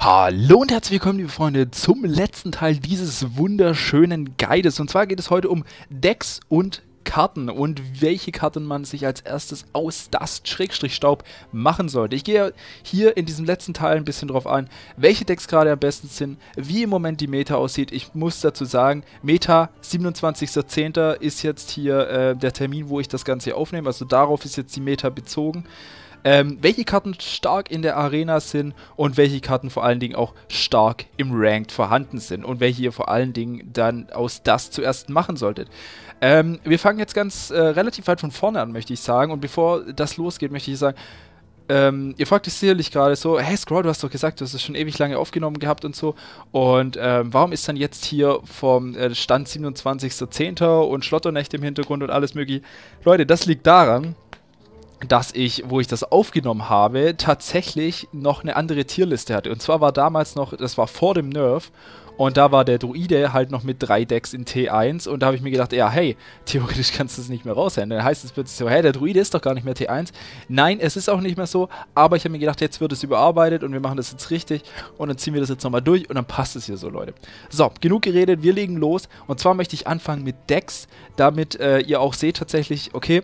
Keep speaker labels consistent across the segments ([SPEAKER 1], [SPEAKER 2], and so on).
[SPEAKER 1] Hallo und herzlich willkommen, liebe Freunde, zum letzten Teil dieses wunderschönen Guides. Und zwar geht es heute um Decks und Karten und welche Karten man sich als erstes aus das staub machen sollte. Ich gehe hier in diesem letzten Teil ein bisschen drauf ein, welche Decks gerade am besten sind, wie im Moment die Meta aussieht. Ich muss dazu sagen, Meta 27.10. ist jetzt hier äh, der Termin, wo ich das Ganze aufnehme. Also darauf ist jetzt die Meta bezogen ähm, welche Karten stark in der Arena sind und welche Karten vor allen Dingen auch stark im Ranked vorhanden sind und welche ihr vor allen Dingen dann aus das zuerst machen solltet. Ähm, wir fangen jetzt ganz äh, relativ weit von vorne an, möchte ich sagen. Und bevor das losgeht, möchte ich sagen, ähm, ihr fragt euch sicherlich gerade so, hey Scroll, du hast doch gesagt, du hast es schon ewig lange aufgenommen gehabt und so. Und ähm, warum ist dann jetzt hier vom äh, Stand 27.10. und Schlotternächte im Hintergrund und alles mögliche? Leute, das liegt daran, dass ich, wo ich das aufgenommen habe, tatsächlich noch eine andere Tierliste hatte. Und zwar war damals noch, das war vor dem Nerf, und da war der Druide halt noch mit drei Decks in T1 und da habe ich mir gedacht, ja, hey, theoretisch kannst du es nicht mehr raushändeln. Dann heißt es plötzlich so, hey, der Druide ist doch gar nicht mehr T1. Nein, es ist auch nicht mehr so, aber ich habe mir gedacht, jetzt wird es überarbeitet und wir machen das jetzt richtig und dann ziehen wir das jetzt nochmal durch und dann passt es hier so, Leute. So, genug geredet, wir legen los und zwar möchte ich anfangen mit Decks, damit äh, ihr auch seht tatsächlich, okay,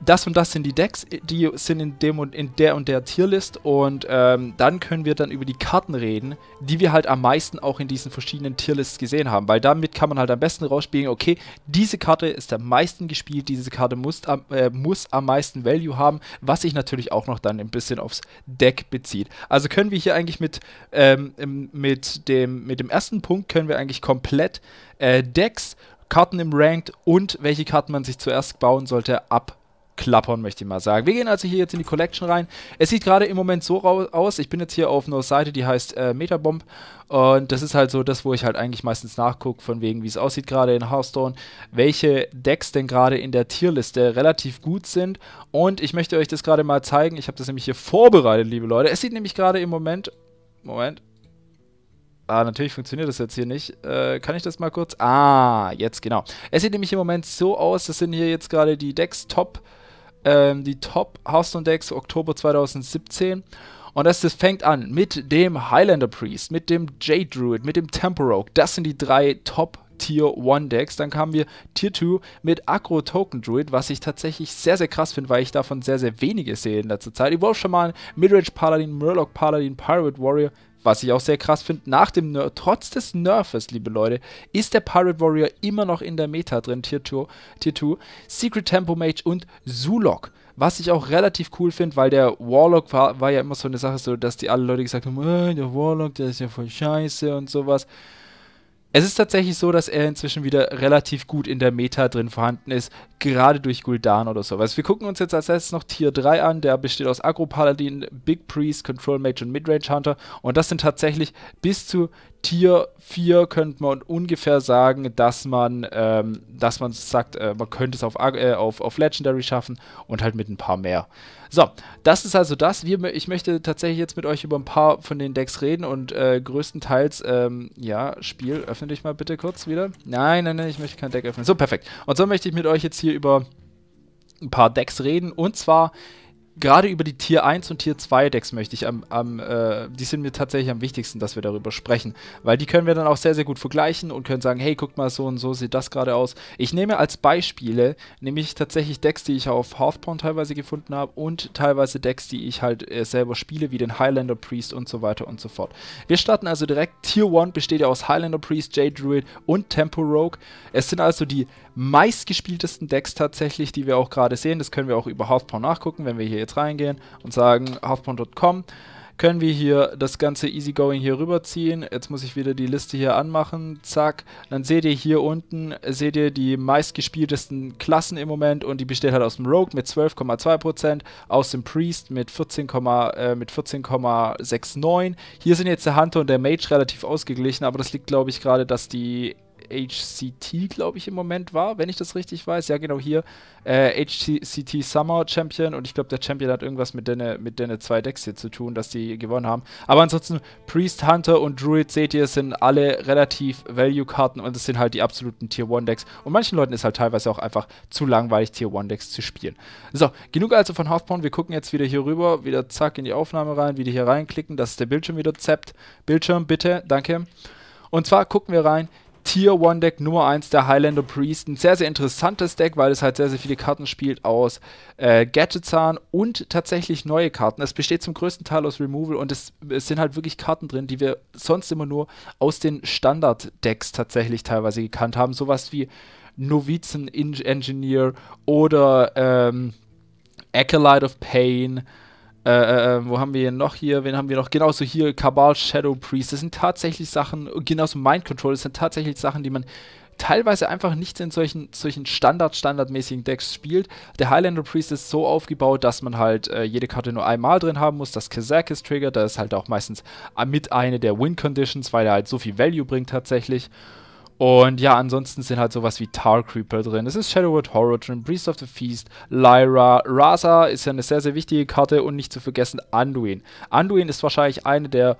[SPEAKER 1] das und das sind die Decks, die sind in dem und in der und der Tierlist und ähm, dann können wir dann über die Karten reden, die wir halt am meisten auch in diesen verschiedenen Tierlists gesehen haben, weil damit kann man halt am besten rausspielen, okay, diese Karte ist am meisten gespielt, diese Karte muss am, äh, muss am meisten Value haben, was sich natürlich auch noch dann ein bisschen aufs Deck bezieht. Also können wir hier eigentlich mit, ähm, mit, dem, mit dem ersten Punkt können wir eigentlich komplett äh, Decks, Karten im Ranked und welche Karten man sich zuerst bauen sollte ab klappern, möchte ich mal sagen. Wir gehen also hier jetzt in die Collection rein. Es sieht gerade im Moment so aus, ich bin jetzt hier auf einer Seite, die heißt äh, Metabomb und das ist halt so das, wo ich halt eigentlich meistens nachgucke, von wegen, wie es aussieht gerade in Hearthstone, welche Decks denn gerade in der Tierliste relativ gut sind und ich möchte euch das gerade mal zeigen. Ich habe das nämlich hier vorbereitet, liebe Leute. Es sieht nämlich gerade im Moment, Moment, Ah, natürlich funktioniert das jetzt hier nicht. Äh, kann ich das mal kurz? Ah, jetzt genau. Es sieht nämlich im Moment so aus, das sind hier jetzt gerade die Decks Top ähm, die Top Hearthstone Decks Oktober 2017. Und das, das fängt an mit dem Highlander Priest, mit dem Jade Druid, mit dem Rogue. Das sind die drei Top Tier 1 Decks. Dann kamen wir Tier 2 mit Agro Token Druid, was ich tatsächlich sehr, sehr krass finde, weil ich davon sehr, sehr wenige sehe in letzter Zeit. Evolve Shaman, Midrange Paladin, Murloc Paladin, Pirate Warrior, was ich auch sehr krass finde, nach dem Nerf, trotz des Nerfes, liebe Leute, ist der Pirate Warrior immer noch in der Meta drin, Tier 2, Tier 2 Secret Tempo Mage und Zulok. Was ich auch relativ cool finde, weil der Warlock war, war, ja immer so eine Sache, so dass die alle Leute gesagt haben, äh, der Warlock, der ist ja voll scheiße und sowas. Es ist tatsächlich so, dass er inzwischen wieder relativ gut in der Meta drin vorhanden ist, gerade durch Gul'dan oder sowas. Wir gucken uns jetzt als erstes noch Tier 3 an, der besteht aus Agro-Paladin, Big Priest, Control Mage und Midrange Hunter und das sind tatsächlich bis zu Tier 4 könnte man ungefähr sagen, dass man, ähm, dass man sagt, äh, man könnte es auf, äh, auf, auf Legendary schaffen und halt mit ein paar mehr. So, das ist also das. Wir, ich möchte tatsächlich jetzt mit euch über ein paar von den Decks reden und äh, größtenteils, ähm, ja, Spiel, öffne dich mal bitte kurz wieder. Nein, nein, nein, ich möchte kein Deck öffnen. So, perfekt. Und so möchte ich mit euch jetzt hier über ein paar Decks reden. Und zwar gerade über die Tier 1 und Tier 2 Decks möchte ich am, am äh, die sind mir tatsächlich am wichtigsten, dass wir darüber sprechen, weil die können wir dann auch sehr, sehr gut vergleichen und können sagen, hey, guck mal, so und so sieht das gerade aus. Ich nehme als Beispiele, nehme ich tatsächlich Decks, die ich auf Hearthbound teilweise gefunden habe und teilweise Decks, die ich halt äh, selber spiele, wie den Highlander Priest und so weiter und so fort. Wir starten also direkt, Tier 1 besteht ja aus Highlander Priest, Jade Druid und Tempo Rogue. Es sind also die meistgespieltesten Decks tatsächlich, die wir auch gerade sehen. Das können wir auch über Hearthstone nachgucken, wenn wir hier jetzt reingehen und sagen hearthstone.com können wir hier das ganze Easygoing hier rüberziehen. Jetzt muss ich wieder die Liste hier anmachen. Zack. Dann seht ihr hier unten, seht ihr die meistgespieltesten Klassen im Moment und die besteht halt aus dem Rogue mit 12,2%, aus dem Priest mit 14,69. Äh, 14 hier sind jetzt der Hunter und der Mage relativ ausgeglichen, aber das liegt glaube ich gerade, dass die HCT, glaube ich, im Moment war, wenn ich das richtig weiß. Ja, genau hier. Äh, HCT Summer Champion und ich glaube, der Champion hat irgendwas mit den, mit zwei Decks hier zu tun, dass die gewonnen haben. Aber ansonsten, Priest, Hunter und Druid, seht ihr, sind alle relativ Value-Karten und es sind halt die absoluten Tier-1-Decks. Und manchen Leuten ist halt teilweise auch einfach zu langweilig, Tier-1-Decks zu spielen. So, genug also von Halfpound. Wir gucken jetzt wieder hier rüber, wieder zack in die Aufnahme rein, wieder hier reinklicken, dass der Bildschirm wieder zappt. Bildschirm, bitte, danke. Und zwar gucken wir rein Tier One Deck Nummer 1 der Highlander Priest. Ein sehr, sehr interessantes Deck, weil es halt sehr, sehr viele Karten spielt aus äh, Gadgetzahn und tatsächlich neue Karten. Es besteht zum größten Teil aus Removal und es, es sind halt wirklich Karten drin, die wir sonst immer nur aus den Standard-Decks tatsächlich teilweise gekannt haben. Sowas wie Novizen Engineer oder ähm, Acolyte of Pain. Äh, äh, äh, wo haben wir hier noch hier? Wen haben wir noch? Genauso hier, Cabal, Shadow Priest. Das sind tatsächlich Sachen, genauso Mind Control, das sind tatsächlich Sachen, die man teilweise einfach nicht in solchen, solchen Standard, standardmäßigen Decks spielt. Der Highlander Priest ist so aufgebaut, dass man halt äh, jede Karte nur einmal drin haben muss, Das Kazak ist triggert, da ist halt auch meistens mit eine der Win Conditions, weil er halt so viel Value bringt tatsächlich. Und ja, ansonsten sind halt sowas wie Tar Creeper drin. Es ist Shadowwood Horror drin, Priest of the Feast, Lyra, Rasa ist ja eine sehr, sehr wichtige Karte und nicht zu vergessen Anduin. Anduin ist wahrscheinlich eine der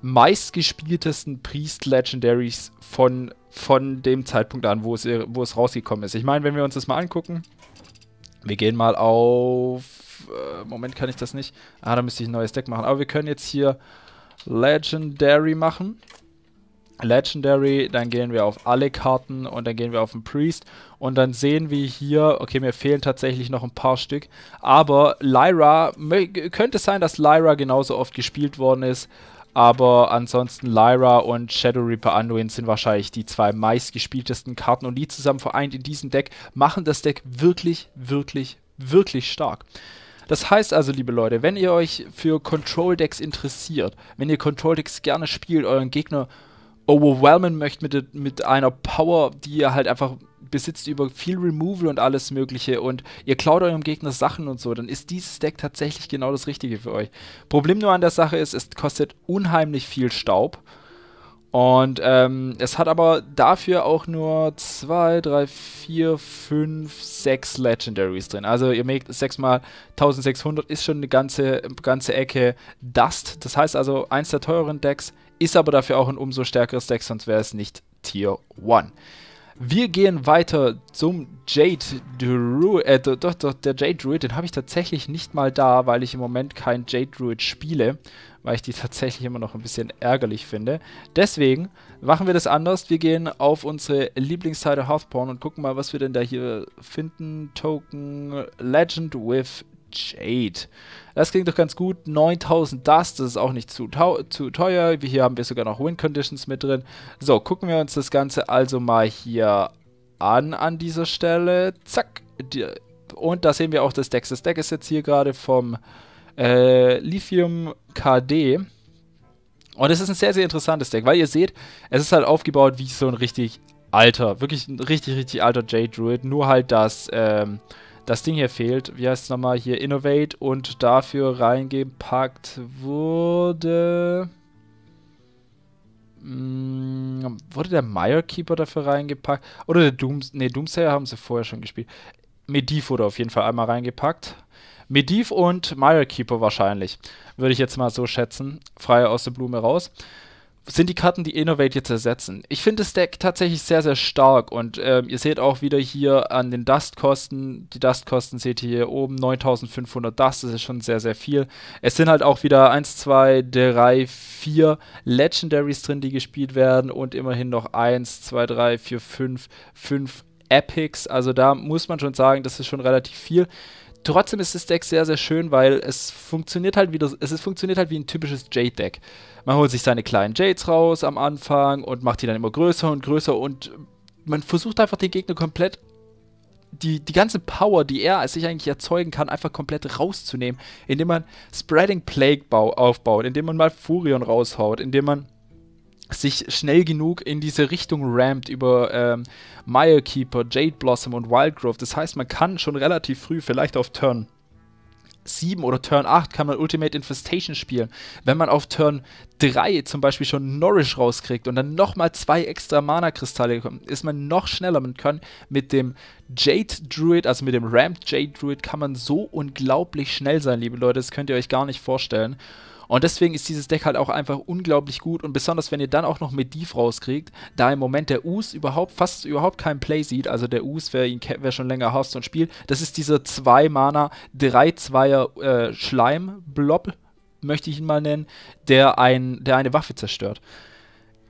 [SPEAKER 1] meistgespieltesten Priest Legendaries von, von dem Zeitpunkt an, wo es, wo es rausgekommen ist. Ich meine, wenn wir uns das mal angucken, wir gehen mal auf. Äh, Moment, kann ich das nicht. Ah, da müsste ich ein neues Deck machen. Aber wir können jetzt hier Legendary machen. Legendary, dann gehen wir auf alle Karten und dann gehen wir auf den Priest und dann sehen wir hier, okay, mir fehlen tatsächlich noch ein paar Stück, aber Lyra, könnte sein, dass Lyra genauso oft gespielt worden ist, aber ansonsten Lyra und Shadow Reaper Anduin sind wahrscheinlich die zwei meistgespieltesten Karten und die zusammen vereint in diesem Deck machen das Deck wirklich, wirklich, wirklich stark. Das heißt also, liebe Leute, wenn ihr euch für Control Decks interessiert, wenn ihr Control Decks gerne spielt, euren Gegner overwhelmen möchte mit, mit einer Power, die ihr halt einfach besitzt über viel Removal und alles Mögliche und ihr klaut eurem Gegner Sachen und so, dann ist dieses Deck tatsächlich genau das Richtige für euch. Problem nur an der Sache ist, es kostet unheimlich viel Staub. Und ähm, es hat aber dafür auch nur 2, 3, 4, 5, 6 Legendaries drin. Also ihr merkt, 6 mal 1600 ist schon eine ganze, ganze Ecke Dust. Das heißt also, eins der teuren Decks ist aber dafür auch ein umso stärkeres Deck, sonst wäre es nicht Tier 1. Wir gehen weiter zum Jade Druid. Äh, doch, doch, der Jade Druid, den habe ich tatsächlich nicht mal da, weil ich im Moment kein Jade Druid spiele, weil ich die tatsächlich immer noch ein bisschen ärgerlich finde. Deswegen machen wir das anders. Wir gehen auf unsere Lieblingsseite Hearthporn und gucken mal, was wir denn da hier finden. Token Legend with Jade. Das klingt doch ganz gut. 9000 Dust, das ist auch nicht zu, zu teuer. Hier haben wir sogar noch Wind Conditions mit drin. So, gucken wir uns das Ganze also mal hier an, an dieser Stelle. Zack. Und da sehen wir auch das Deck. Das Deck ist jetzt hier gerade vom äh, Lithium KD. Und es ist ein sehr, sehr interessantes Deck, weil ihr seht, es ist halt aufgebaut wie so ein richtig alter, wirklich ein richtig, richtig alter J-Druid. Nur halt, dass ähm, das Ding hier fehlt. Wie heißt es nochmal? Hier Innovate und dafür reingepackt wurde... Mh, hm, wurde der Mirekeeper dafür reingepackt? Oder der Dooms nee, Doomsayer haben sie vorher schon gespielt. Mediv wurde auf jeden Fall einmal reingepackt. Mediv und Mirekeeper wahrscheinlich. Würde ich jetzt mal so schätzen. Frei aus der Blume raus sind die Karten, die Innovate jetzt ersetzen. Ich finde das Deck tatsächlich sehr, sehr stark und ähm, ihr seht auch wieder hier an den Dustkosten, die Dustkosten seht ihr hier oben, 9500 Dust, das ist schon sehr, sehr viel. Es sind halt auch wieder 1, 2, 3, 4 Legendaries drin, die gespielt werden und immerhin noch 1, 2, 3, 4, 5, 5 Epics, also da muss man schon sagen, das ist schon relativ viel trotzdem ist das Deck sehr, sehr schön, weil es funktioniert halt wie das, es funktioniert halt wie ein typisches Jade-Deck. Man holt sich seine kleinen Jades raus am Anfang und macht die dann immer größer und größer und man versucht einfach den Gegner komplett die, die ganze Power, die er als sich eigentlich erzeugen kann, einfach komplett rauszunehmen, indem man Spreading Plague aufbaut, indem man mal Furion raushaut, indem man sich schnell genug in diese Richtung rampt über ähm, Mirekeeper, Jade Blossom und Wildgrove. Das heißt, man kann schon relativ früh, vielleicht auf Turn 7 oder Turn 8 kann man Ultimate Infestation spielen. Wenn man auf Turn 3 zum Beispiel schon Nourish rauskriegt und dann nochmal zwei extra Mana-Kristalle bekommt, ist man noch schneller. Man kann mit dem Jade Druid, also mit dem Ramped Jade Druid, kann man so unglaublich schnell sein, liebe Leute. Das könnt ihr euch gar nicht vorstellen. Und deswegen ist dieses Deck halt auch einfach unglaublich gut und besonders wenn ihr dann auch noch Mediv rauskriegt, da im Moment der Us überhaupt fast überhaupt keinen Play sieht, also der Us, wer ihn wer schon länger hasst und spielt, das ist dieser 2 Mana 3 2er äh, Schleim Blob möchte ich ihn mal nennen, der ein der eine Waffe zerstört.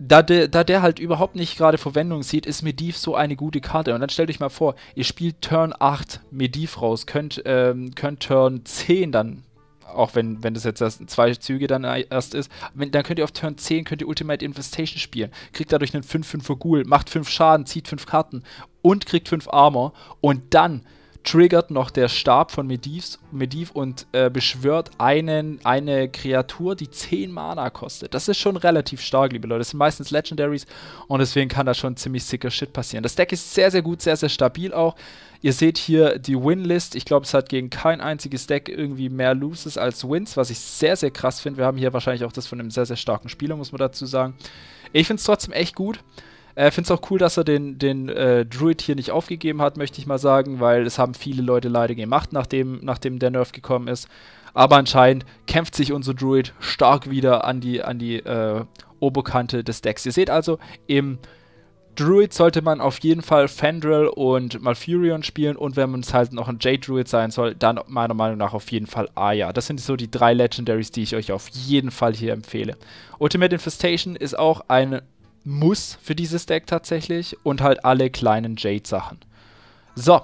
[SPEAKER 1] Da, de, da, der halt überhaupt nicht gerade Verwendung sieht, ist Mediv so eine gute Karte. Und dann stellt euch mal vor, ihr spielt Turn 8 Mediv raus, könnt, ähm, könnt Turn 10 dann auch wenn, wenn das jetzt erst zwei Züge dann erst ist, wenn, dann könnt ihr auf Turn 10 könnt ihr Ultimate Infestation spielen, kriegt dadurch einen 5-5er Ghoul, macht 5 Schaden, zieht 5 Karten und kriegt 5 Armor und dann triggert noch der Stab von Medivs, Mediv und äh, beschwört einen, eine Kreatur, die 10 Mana kostet. Das ist schon relativ stark, liebe Leute. Das sind meistens Legendaries und deswegen kann da schon ziemlich sicker Shit passieren. Das Deck ist sehr, sehr gut, sehr, sehr stabil auch. Ihr seht hier die Win-List. Ich glaube, es hat gegen kein einziges Deck irgendwie mehr Loses als Wins, was ich sehr, sehr krass finde. Wir haben hier wahrscheinlich auch das von einem sehr, sehr starken Spieler, muss man dazu sagen. Ich finde es trotzdem echt gut. Äh, Finde es auch cool, dass er den, den äh, Druid hier nicht aufgegeben hat, möchte ich mal sagen, weil es haben viele Leute leider gemacht, nachdem, nachdem der Nerf gekommen ist. Aber anscheinend kämpft sich unser Druid stark wieder an die, an die äh, Oberkante des Decks. Ihr seht also, im Druid sollte man auf jeden Fall Fandral und Malfurion spielen und wenn man es halt noch ein Jade-Druid sein soll, dann meiner Meinung nach auf jeden Fall Aya. Das sind so die drei Legendaries, die ich euch auf jeden Fall hier empfehle. Ultimate Infestation ist auch ein muss für dieses Deck tatsächlich und halt alle kleinen Jade-Sachen. So,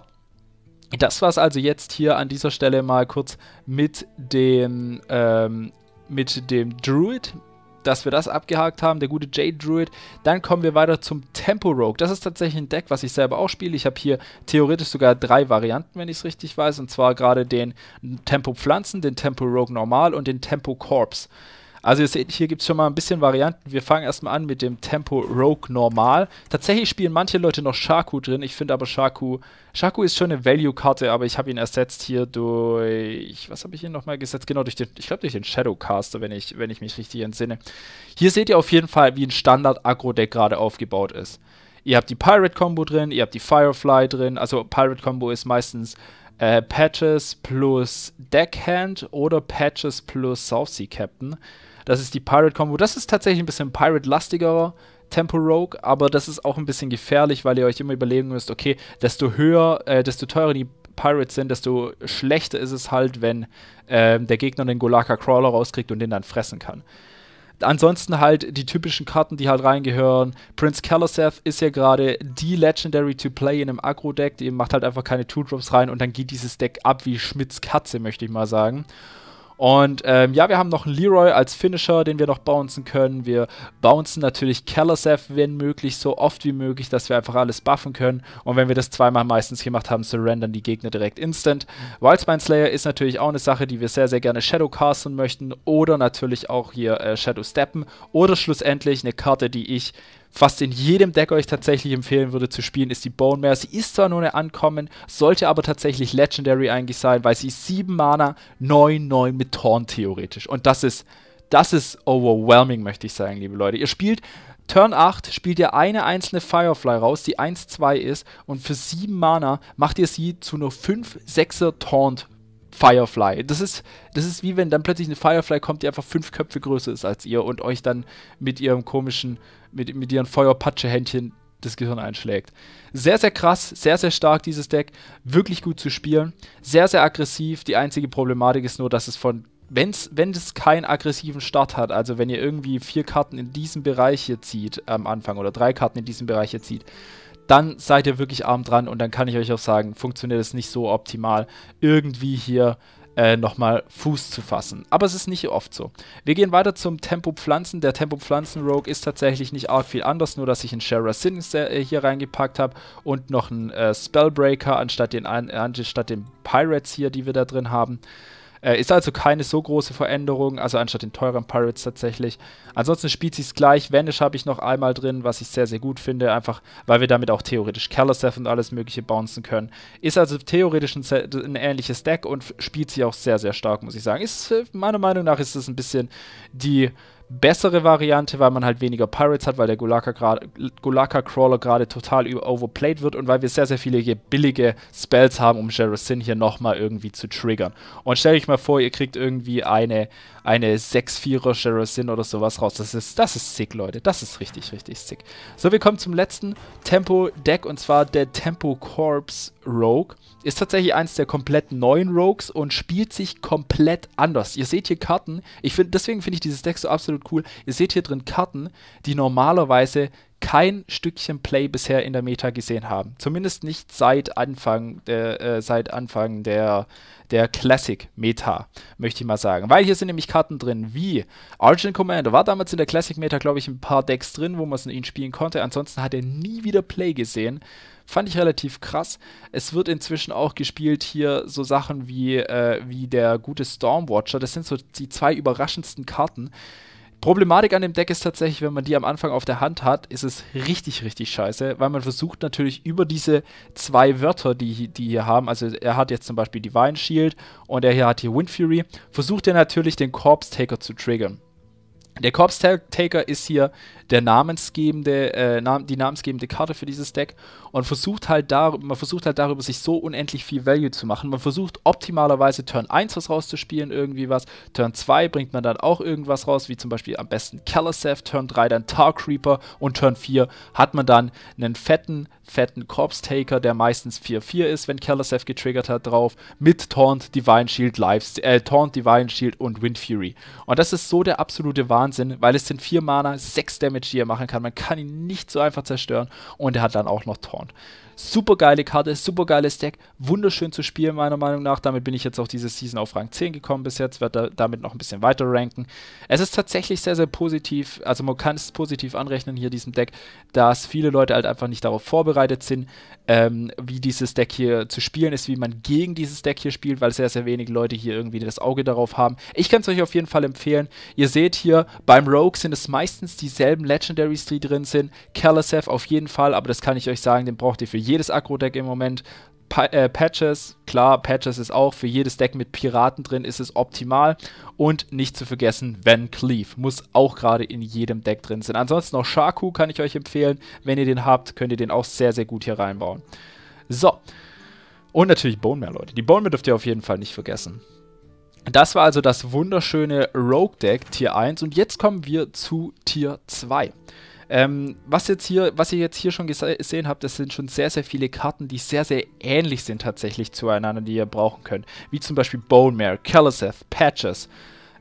[SPEAKER 1] das war's also jetzt hier an dieser Stelle mal kurz mit dem, ähm, mit dem Druid, dass wir das abgehakt haben, der gute Jade Druid. Dann kommen wir weiter zum Tempo Rogue. Das ist tatsächlich ein Deck, was ich selber auch spiele. Ich habe hier theoretisch sogar drei Varianten, wenn ich es richtig weiß. Und zwar gerade den Tempo Pflanzen, den Tempo Rogue Normal und den Tempo Corpse. Also ihr seht, hier gibt es schon mal ein bisschen Varianten. Wir fangen erstmal an mit dem Tempo Rogue Normal. Tatsächlich spielen manche Leute noch Shaku drin. Ich finde aber Shaku, Shaku ist schon eine Value-Karte, aber ich habe ihn ersetzt hier durch, was habe ich hier nochmal gesetzt? Genau, durch den, ich glaube durch den Shadowcaster, wenn ich, wenn ich mich richtig entsinne. Hier seht ihr auf jeden Fall, wie ein Standard-Agro-Deck gerade aufgebaut ist. Ihr habt die Pirate-Combo drin, ihr habt die Firefly drin. Also Pirate-Combo ist meistens äh, Patches plus Deckhand oder Patches plus Southsea Captain. Das ist die Pirate-Combo. Das ist tatsächlich ein bisschen Pirate-lastigerer Tempo Rogue, aber das ist auch ein bisschen gefährlich, weil ihr euch immer überlegen müsst, okay, desto höher, äh, desto teurer die Pirates sind, desto schlechter ist es halt, wenn äh, der Gegner den Golaka Crawler rauskriegt und den dann fressen kann. Ansonsten halt die typischen Karten, die halt reingehören. Prince Kalaseth ist ja gerade die Legendary to play in einem Agro-Deck. Ihr macht halt einfach keine Two-Drops rein und dann geht dieses Deck ab wie Schmitz Katze, möchte ich mal sagen. Und ähm, ja, wir haben noch einen Leroy als Finisher, den wir noch bouncen können. Wir bouncen natürlich Kalasev, wenn möglich, so oft wie möglich, dass wir einfach alles buffen können. Und wenn wir das zweimal meistens gemacht haben, surrendern die Gegner direkt instant. Wildspine Slayer ist natürlich auch eine Sache, die wir sehr, sehr gerne Shadow casten möchten oder natürlich auch hier äh, Shadow steppen oder schlussendlich eine Karte, die ich fast in jedem Deck euch tatsächlich empfehlen würde zu spielen, ist die Bone Mare. Sie ist zwar nur eine Ankommen, sollte aber tatsächlich Legendary eigentlich sein, weil sie 7 Mana, 9, 9 mit Torn theoretisch. Und das ist, das ist overwhelming, möchte ich sagen, liebe Leute. Ihr spielt Turn 8 spielt ihr eine einzelne Firefly raus, die 1-2 ist, und für 7 Mana macht ihr sie zu nur 5-6er Taunt Firefly. Das ist, das ist wie wenn dann plötzlich eine Firefly kommt, die einfach fünf Köpfe größer ist als ihr und euch dann mit ihrem komischen mit, mit ihren Feuerpatsche-Händchen das Gehirn einschlägt. Sehr, sehr krass, sehr, sehr stark dieses Deck, wirklich gut zu spielen, sehr, sehr aggressiv. Die einzige Problematik ist nur, dass es von, wenn's, wenn es keinen aggressiven Start hat, also wenn ihr irgendwie vier Karten in diesem Bereich hier zieht am Anfang oder drei Karten in diesem Bereich hier zieht, dann seid ihr wirklich arm dran und dann kann ich euch auch sagen, funktioniert es nicht so optimal, irgendwie hier äh, nochmal Fuß zu fassen. Aber es ist nicht oft so. Wir gehen weiter zum Tempo Pflanzen. Der Tempo Pflanzen Rogue ist tatsächlich nicht arg viel anders, nur dass ich einen Shara Sin äh, hier reingepackt habe und noch einen äh, Spellbreaker anstatt den, anstatt den Pirates hier, die wir da drin haben. Äh, ist also keine so große Veränderung, also anstatt den teuren Pirates tatsächlich. Ansonsten spielt sich's gleich. Vanish habe ich noch einmal drin, was ich sehr, sehr gut finde, einfach weil wir damit auch theoretisch Kalaseth und alles mögliche bouncen können. Ist also theoretisch ein, ein ähnliches Deck und spielt sie auch sehr, sehr stark, muss ich sagen. Ist, äh, meiner Meinung nach ist es ein bisschen die bessere Variante, weil man halt weniger Pirates hat, weil der Gulaka-Crawler gerade total overplayed wird und weil wir sehr, sehr viele billige Spells haben, um Jerosyn hier nochmal irgendwie zu triggern. Und stell euch mal vor, ihr kriegt irgendwie eine, eine 6-4er Sherazin oder sowas raus. Das ist, das ist sick, Leute. Das ist richtig, richtig sick. So, wir kommen zum letzten Tempo-Deck und zwar der Tempo Corps Rogue. Ist tatsächlich eins der komplett neuen Rogues und spielt sich komplett anders. Ihr seht hier Karten. Ich find, deswegen finde ich dieses Deck so absolut cool. Ihr seht hier drin Karten, die normalerweise kein Stückchen Play bisher in der Meta gesehen haben. Zumindest nicht seit Anfang der, äh, seit Anfang der, der Classic-Meta, möchte ich mal sagen. Weil hier sind nämlich Karten drin wie Argent Commander. War damals in der Classic-Meta, glaube ich, ein paar Decks drin, wo man ihn spielen konnte. Ansonsten hat er nie wieder Play gesehen. Fand ich relativ krass. Es wird inzwischen auch gespielt hier so Sachen wie, äh, wie der gute Stormwatcher. Das sind so die zwei überraschendsten Karten Problematik an dem Deck ist tatsächlich, wenn man die am Anfang auf der Hand hat, ist es richtig, richtig scheiße, weil man versucht natürlich über diese zwei Wörter, die, die hier haben, also er hat jetzt zum Beispiel Divine Shield und er hier hat hier Wind Fury, versucht er natürlich den Corpse Taker zu triggern. Der Corpse-Taker ist hier der namensgebende, äh, nam die namensgebende Karte für dieses Deck und versucht halt man versucht halt darüber, sich so unendlich viel Value zu machen. Man versucht optimalerweise Turn 1 was rauszuspielen, irgendwie was. Turn 2 bringt man dann auch irgendwas raus, wie zum Beispiel am besten Kalasef, Turn 3 dann Tar Creeper und Turn 4 hat man dann einen fetten, fetten Corpse-Taker, der meistens 4-4 ist, wenn Kalasef getriggert hat, drauf, mit Taunt, Divine Shield, Lives äh, Taunt, Divine Shield und Wind Fury. Und das ist so der absolute Wahnsinn Wahnsinn, weil es sind vier Mana, sechs Damage, die er machen kann. Man kann ihn nicht so einfach zerstören und er hat dann auch noch Taunt. Super geile Karte, super geiles Deck, wunderschön zu spielen, meiner Meinung nach. Damit bin ich jetzt auch diese Season auf Rang 10 gekommen bis jetzt, werde damit noch ein bisschen weiter ranken. Es ist tatsächlich sehr, sehr positiv, also man kann es positiv anrechnen hier diesem Deck, dass viele Leute halt einfach nicht darauf vorbereitet sind ähm, wie dieses Deck hier zu spielen ist, wie man gegen dieses Deck hier spielt, weil sehr, sehr wenige Leute hier irgendwie das Auge darauf haben. Ich kann es euch auf jeden Fall empfehlen. Ihr seht hier, beim Rogue sind es meistens dieselben Legendaries, die drin sind. Kalaseth auf jeden Fall, aber das kann ich euch sagen, den braucht ihr für jedes aggro deck im Moment pa äh, Patches, klar, Patches ist auch für jedes Deck mit Piraten drin, ist es optimal. Und nicht zu vergessen, Van Cleave muss auch gerade in jedem Deck drin sein. Ansonsten noch Sharku kann ich euch empfehlen. Wenn ihr den habt, könnt ihr den auch sehr, sehr gut hier reinbauen. So. Und natürlich Bone Mare, Leute. Die Bone Mare dürft ihr auf jeden Fall nicht vergessen. Das war also das wunderschöne Rogue Deck Tier 1 und jetzt kommen wir zu Tier 2. Ähm, was, jetzt hier, was ihr jetzt hier schon gesehen habt, das sind schon sehr, sehr viele Karten, die sehr, sehr ähnlich sind tatsächlich zueinander, die ihr brauchen könnt. Wie zum Beispiel Bone Mare, Kalaseth, Patches.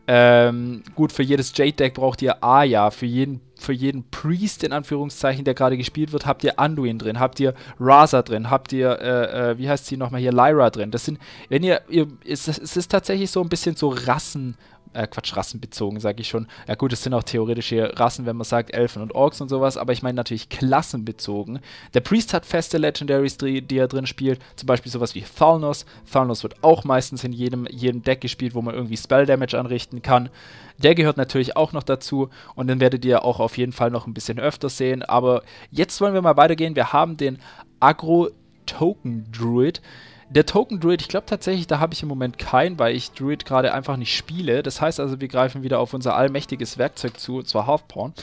[SPEAKER 1] Ähm, gut, für jedes Jade-Deck braucht ihr Aya, für jeden, für jeden Priest in Anführungszeichen, der gerade gespielt wird, habt ihr Anduin drin, habt ihr Raza drin, habt ihr, äh, äh, wie heißt sie nochmal hier, Lyra drin. Das sind, wenn ihr, ihr es, es ist tatsächlich so ein bisschen so Rassen- äh, Quatsch, rassenbezogen, sage ich schon. Ja gut, es sind auch theoretische Rassen, wenn man sagt Elfen und Orks und sowas, aber ich meine natürlich klassenbezogen. Der Priest hat feste Legendaries, die, die er drin spielt, zum Beispiel sowas wie Thalnos. Thalnos wird auch meistens in jedem, jedem Deck gespielt, wo man irgendwie Spell Damage anrichten kann. Der gehört natürlich auch noch dazu und den werdet ihr auch auf jeden Fall noch ein bisschen öfter sehen. Aber jetzt wollen wir mal weitergehen. Wir haben den Agro Token Druid. Der Token Druid, ich glaube tatsächlich, da habe ich im Moment keinen, weil ich Druid gerade einfach nicht spiele. Das heißt also, wir greifen wieder auf unser allmächtiges Werkzeug zu, und zwar Halfporn.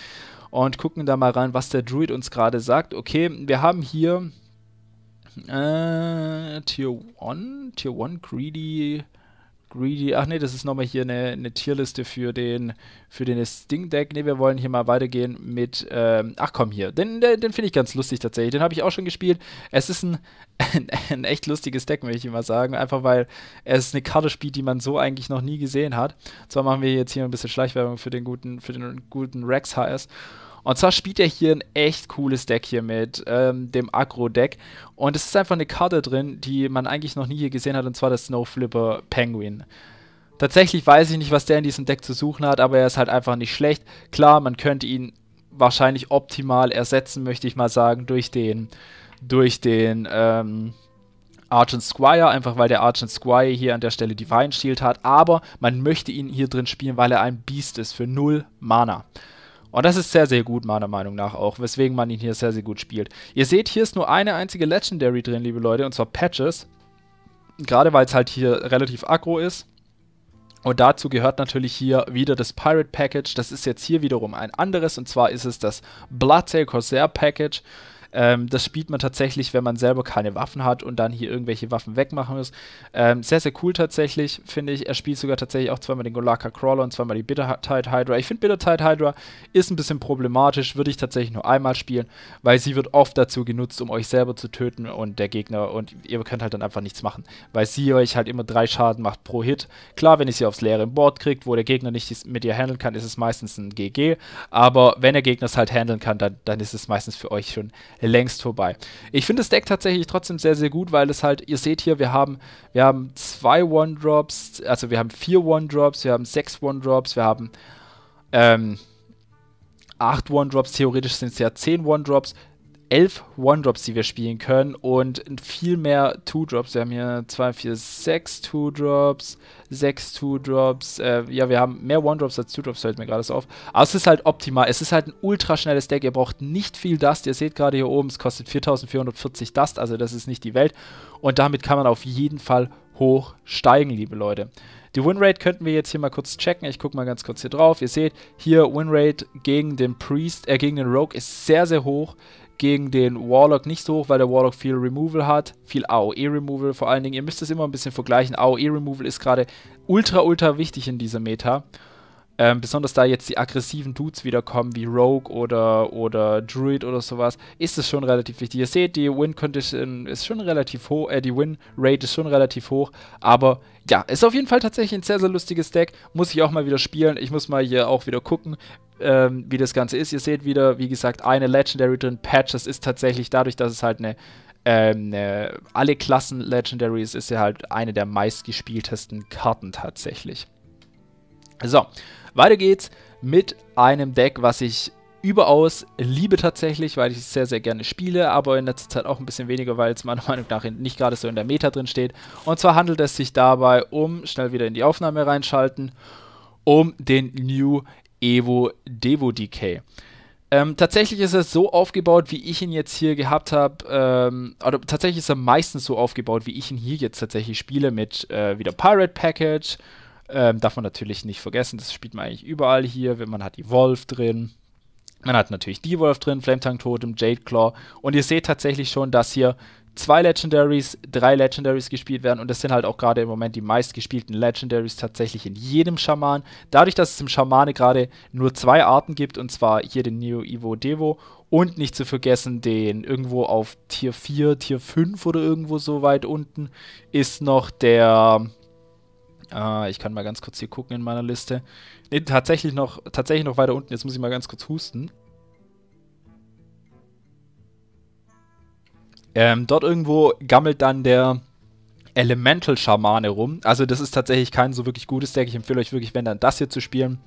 [SPEAKER 1] Und gucken da mal rein, was der Druid uns gerade sagt. Okay, wir haben hier äh, Tier 1, Tier 1 Greedy Greedy. Ach nee, das ist nochmal hier eine, eine, Tierliste für den, für den Sting Deck. Nee, wir wollen hier mal weitergehen mit. Ähm, ach komm hier. Den, den, den finde ich ganz lustig tatsächlich. Den habe ich auch schon gespielt. Es ist ein, ein, ein echt lustiges Deck, möchte ich mal sagen. Einfach weil es eine Karte spielt, die man so eigentlich noch nie gesehen hat. Und zwar machen wir jetzt hier ein bisschen Schleichwerbung für den guten, für den guten Rex HS. Und zwar spielt er hier ein echt cooles Deck hier mit, ähm, dem Agro-Deck. Und es ist einfach eine Karte drin, die man eigentlich noch nie hier gesehen hat, und zwar der Snowflipper Penguin. Tatsächlich weiß ich nicht, was der in diesem Deck zu suchen hat, aber er ist halt einfach nicht schlecht. Klar, man könnte ihn wahrscheinlich optimal ersetzen, möchte ich mal sagen, durch den, durch den, ähm, Argent Squire, einfach weil der Argent Squire hier an der Stelle Divine Shield hat, aber man möchte ihn hier drin spielen, weil er ein Beast ist für 0 Mana. Und oh, das ist sehr, sehr gut, meiner Meinung nach auch, weswegen man ihn hier sehr, sehr gut spielt. Ihr seht, hier ist nur eine einzige Legendary drin, liebe Leute, und zwar Patches. Gerade weil es halt hier relativ aggro ist. Und dazu gehört natürlich hier wieder das Pirate Package. Das ist jetzt hier wiederum ein anderes, und zwar ist es das Bloodsail Corsair Package. Ähm, das spielt man tatsächlich, wenn man selber keine Waffen hat und dann hier irgendwelche Waffen wegmachen muss. Ähm, sehr, sehr cool tatsächlich, finde ich. Er spielt sogar tatsächlich auch zweimal den Golaka Crawler und zweimal die Bittertide Hydra. Ich finde Bittertide Hydra ist ein bisschen problematisch, würde ich tatsächlich nur einmal spielen, weil sie wird oft dazu genutzt, um euch selber zu töten und der Gegner und ihr könnt halt dann einfach nichts machen, weil sie euch halt immer drei Schaden macht pro Hit. Klar, wenn ihr sie aufs leere Board kriegt, wo der Gegner nicht mit ihr handeln kann, ist es meistens ein GG, aber wenn der Gegner es halt handeln kann, dann, dann ist es meistens für euch schon längst vorbei. Ich finde das Deck tatsächlich trotzdem sehr, sehr gut, weil es halt, ihr seht hier, wir haben, wir haben zwei One-Drops, also wir haben vier One-Drops, wir haben sechs One-Drops, wir haben ähm, acht One-Drops, theoretisch sind es ja zehn One-Drops, elf One-Drops, die wir spielen können und viel mehr Two-Drops. Wir haben hier zwei, vier, sechs Two-Drops, sechs Two-Drops. Äh, ja, wir haben mehr One-Drops als Two-Drops, fällt mir gerade so auf. Aber es ist halt optimal. Es ist halt ein ultra schnelles Deck. Ihr braucht nicht viel Dust. Ihr seht gerade hier oben, es kostet 4440 Dust, also das ist nicht die Welt. Und damit kann man auf jeden Fall hoch steigen, liebe Leute. Die Winrate könnten wir jetzt hier mal kurz checken. Ich gucke mal ganz kurz hier drauf. Ihr seht, hier Winrate gegen den Priest, äh, gegen den Rogue ist sehr, sehr hoch gegen den Warlock nicht so hoch, weil der Warlock viel Removal hat, viel AOE-Removal vor allen Dingen. Ihr müsst das immer ein bisschen vergleichen. AOE-Removal ist gerade ultra, ultra wichtig in dieser Meta. Ähm, besonders da jetzt die aggressiven Dudes wiederkommen, wie Rogue oder, oder Druid oder sowas, ist es schon relativ wichtig. Ihr seht, die Win-Condition ist schon relativ hoch, äh, die Win-Rate ist schon relativ hoch, aber ja, ist auf jeden Fall tatsächlich ein sehr, sehr lustiges Deck. Muss ich auch mal wieder spielen. Ich muss mal hier auch wieder gucken, ähm, wie das Ganze ist. Ihr seht wieder, wie gesagt, eine Legendary drin, Patch. Das ist tatsächlich dadurch, dass es halt eine, ähm, eine alle Klassen Legendary ist, ist ja halt eine der meistgespieltesten Karten tatsächlich. So, weiter geht's mit einem Deck, was ich überaus liebe tatsächlich, weil ich es sehr, sehr gerne spiele, aber in letzter Zeit auch ein bisschen weniger, weil es meiner Meinung nach nicht gerade so in der Meta drin steht. Und zwar handelt es sich dabei um, schnell wieder in die Aufnahme reinschalten, um den New Evo Devo DK. Ähm, tatsächlich ist er so aufgebaut, wie ich ihn jetzt hier gehabt habe. Ähm, oder tatsächlich ist er meistens so aufgebaut, wie ich ihn hier jetzt tatsächlich spiele, mit äh, wieder Pirate Package. Ähm, darf man natürlich nicht vergessen, das spielt man eigentlich überall hier. Man hat die Wolf drin. Man hat natürlich die Wolf drin, Flametank Totem, Jade Claw. Und ihr seht tatsächlich schon, dass hier zwei Legendaries, drei Legendaries gespielt werden und das sind halt auch gerade im Moment die meistgespielten Legendaries tatsächlich in jedem Schaman. Dadurch, dass es im Schamane gerade nur zwei Arten gibt und zwar hier den Neo Evo Devo und nicht zu vergessen den irgendwo auf Tier 4, Tier 5 oder irgendwo so weit unten ist noch der äh, ich kann mal ganz kurz hier gucken in meiner Liste. Nee, tatsächlich noch tatsächlich noch weiter unten. Jetzt muss ich mal ganz kurz husten. Ähm, dort irgendwo gammelt dann der Elemental-Schamane rum. Also das ist tatsächlich kein so wirklich gutes Deck. Ich empfehle euch wirklich, wenn dann das hier zu spielen.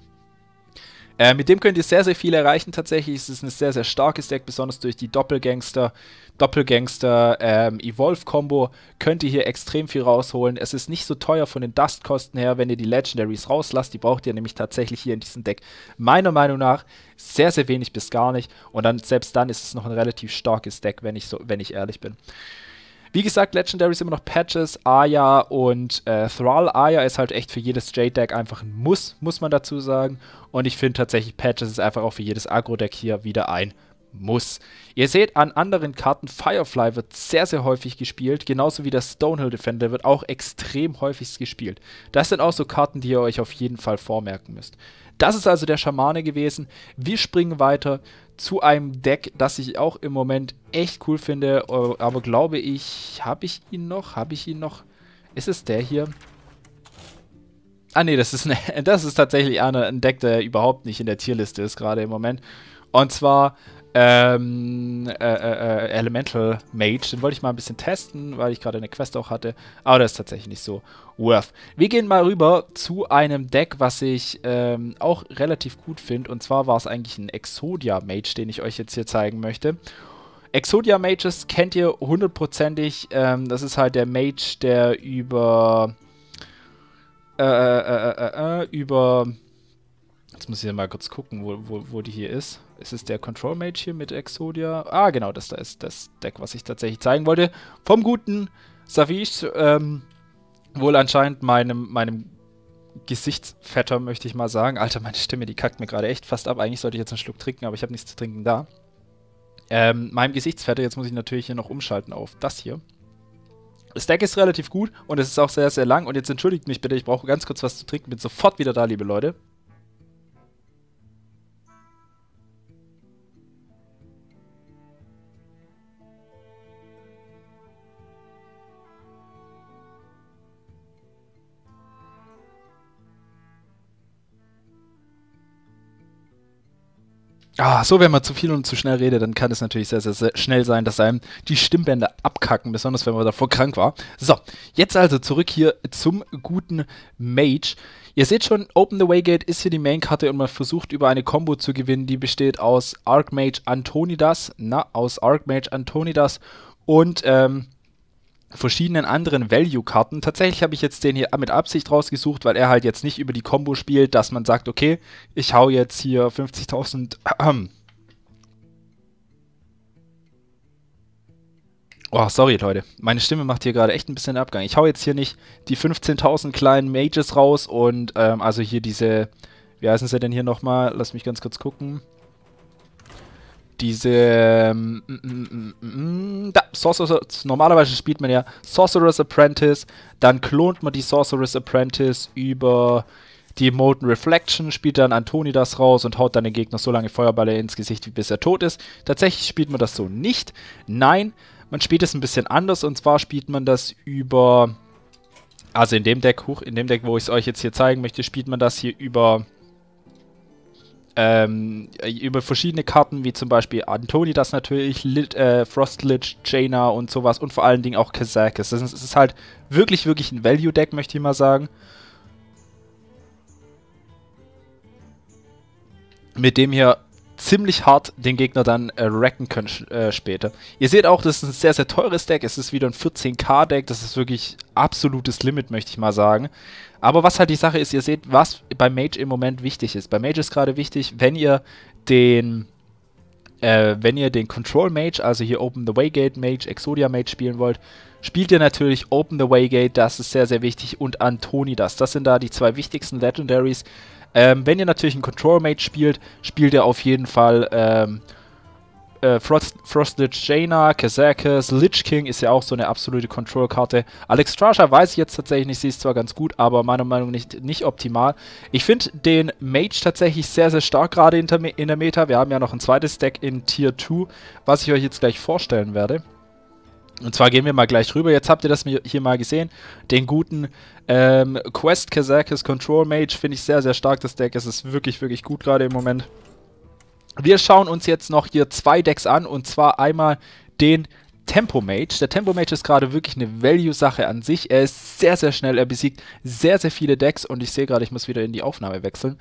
[SPEAKER 1] Äh, mit dem könnt ihr sehr, sehr viel erreichen tatsächlich. Es ist ein sehr, sehr starkes Deck, besonders durch die Doppelgangster, Doppelgangster ähm, evolve kombo könnt ihr hier extrem viel rausholen. Es ist nicht so teuer von den Dust-Kosten her, wenn ihr die Legendaries rauslasst. Die braucht ihr nämlich tatsächlich hier in diesem Deck meiner Meinung nach sehr, sehr wenig bis gar nicht. Und dann selbst dann ist es noch ein relativ starkes Deck, wenn ich, so, wenn ich ehrlich bin. Wie gesagt, Legendaries immer noch Patches, Aya und äh, Thrall. Aya ist halt echt für jedes J-Deck einfach ein Muss, muss man dazu sagen. Und ich finde tatsächlich, Patches ist einfach auch für jedes Agro-Deck hier wieder ein muss. Ihr seht an anderen Karten, Firefly wird sehr, sehr häufig gespielt, genauso wie der Stonehill Defender wird auch extrem häufig gespielt. Das sind auch so Karten, die ihr euch auf jeden Fall vormerken müsst. Das ist also der Schamane gewesen. Wir springen weiter zu einem Deck, das ich auch im Moment echt cool finde, äh, aber glaube ich, habe ich ihn noch? Habe ich ihn noch? Ist es der hier? Ah nee, das ne, das ist tatsächlich ein Deck, der überhaupt nicht in der Tierliste ist gerade im Moment. Und zwar ähm, äh, äh, äh, Elemental Mage. Den wollte ich mal ein bisschen testen, weil ich gerade eine Quest auch hatte. Aber das ist tatsächlich nicht so worth. Wir gehen mal rüber zu einem Deck, was ich ähm, auch relativ gut finde. Und zwar war es eigentlich ein Exodia Mage, den ich euch jetzt hier zeigen möchte. Exodia Mages kennt ihr hundertprozentig. Ähm, das ist halt der Mage, der über... Äh, äh, äh über... Jetzt muss ich ja mal kurz gucken, wo, wo, wo die hier ist. Ist es der Control Mage hier mit Exodia? Ah, genau, das da ist das Deck, was ich tatsächlich zeigen wollte. Vom guten Savish, ähm, wohl anscheinend meinem, meinem Gesichtsfetter, möchte ich mal sagen. Alter, meine Stimme, die kackt mir gerade echt fast ab. Eigentlich sollte ich jetzt einen Schluck trinken, aber ich habe nichts zu trinken da. Ähm, meinem Gesichtsfetter, jetzt muss ich natürlich hier noch umschalten auf das hier. Das Deck ist relativ gut und es ist auch sehr, sehr lang. Und jetzt entschuldigt mich bitte, ich brauche ganz kurz was zu trinken. Bin sofort wieder da, liebe Leute. Ah, so, wenn man zu viel und zu schnell redet, dann kann es natürlich sehr, sehr, sehr, schnell sein, dass einem die Stimmbänder abkacken, besonders wenn man davor krank war. So, jetzt also zurück hier zum guten Mage. Ihr seht schon, Open the Waygate ist hier die Main-Karte und man versucht über eine Combo zu gewinnen, die besteht aus Archmage Antonidas, na, aus Archmage Antonidas und ähm, verschiedenen anderen Value-Karten. Tatsächlich habe ich jetzt den hier mit Absicht rausgesucht, weil er halt jetzt nicht über die Combo spielt, dass man sagt, okay, ich hau jetzt hier 50.000 äh, Oh, sorry, Leute. Meine Stimme macht hier gerade echt ein bisschen Abgang. Ich hau jetzt hier nicht die 15.000 kleinen Mages raus und ähm, also hier diese, wie heißen sie denn hier nochmal? Lass mich ganz kurz gucken diese mm, mm, mm, da, Sorcerer, normalerweise spielt man ja Sorcerer's Apprentice, dann klont man die Sorcerer's Apprentice über die Molten Reflection, spielt dann Antoni das raus und haut dann den Gegner so lange Feuerballer ins Gesicht, bis er tot ist. Tatsächlich spielt man das so nicht. Nein, man spielt es ein bisschen anders und zwar spielt man das über also in dem Deck hoch, in dem Deck, wo ich es euch jetzt hier zeigen möchte, spielt man das hier über ähm, äh, über verschiedene Karten, wie zum Beispiel Antoni das natürlich, Lit, äh, Frostlich, Jaina und sowas und vor allen Dingen auch Kazakis. Es ist, ist halt wirklich, wirklich ein Value-Deck, möchte ich mal sagen. Mit dem hier ziemlich hart den Gegner dann äh, racken können äh, später. Ihr seht auch, das ist ein sehr, sehr teures Deck. Es ist wieder ein 14k-Deck. Das ist wirklich absolutes Limit, möchte ich mal sagen. Aber was halt die Sache ist, ihr seht, was bei Mage im Moment wichtig ist. Bei Mage ist gerade wichtig, wenn ihr den... Äh, wenn ihr den Control Mage, also hier Open the Way Gate Mage, Exodia Mage spielen wollt, spielt ihr natürlich Open the Way Gate, das ist sehr, sehr wichtig, und Antonidas. Das sind da die zwei wichtigsten Legendaries, ähm, wenn ihr natürlich einen Control Mage spielt, spielt ihr auf jeden Fall ähm, äh, Frost, Frosted Jaina, Kazakis, Lich King ist ja auch so eine absolute Control-Karte. Alex Trasher weiß ich jetzt tatsächlich nicht, sie ist zwar ganz gut, aber meiner Meinung nach nicht, nicht optimal. Ich finde den Mage tatsächlich sehr, sehr stark gerade in der Meta. Wir haben ja noch ein zweites Deck in Tier 2, was ich euch jetzt gleich vorstellen werde. Und zwar gehen wir mal gleich rüber. Jetzt habt ihr das hier mal gesehen. Den guten ähm, Quest Kazakis Control Mage finde ich sehr, sehr stark. Das Deck es ist wirklich, wirklich gut gerade im Moment. Wir schauen uns jetzt noch hier zwei Decks an. Und zwar einmal den Tempo Mage. Der Tempo Mage ist gerade wirklich eine Value-Sache an sich. Er ist sehr, sehr schnell. Er besiegt sehr, sehr viele Decks. Und ich sehe gerade, ich muss wieder in die Aufnahme wechseln.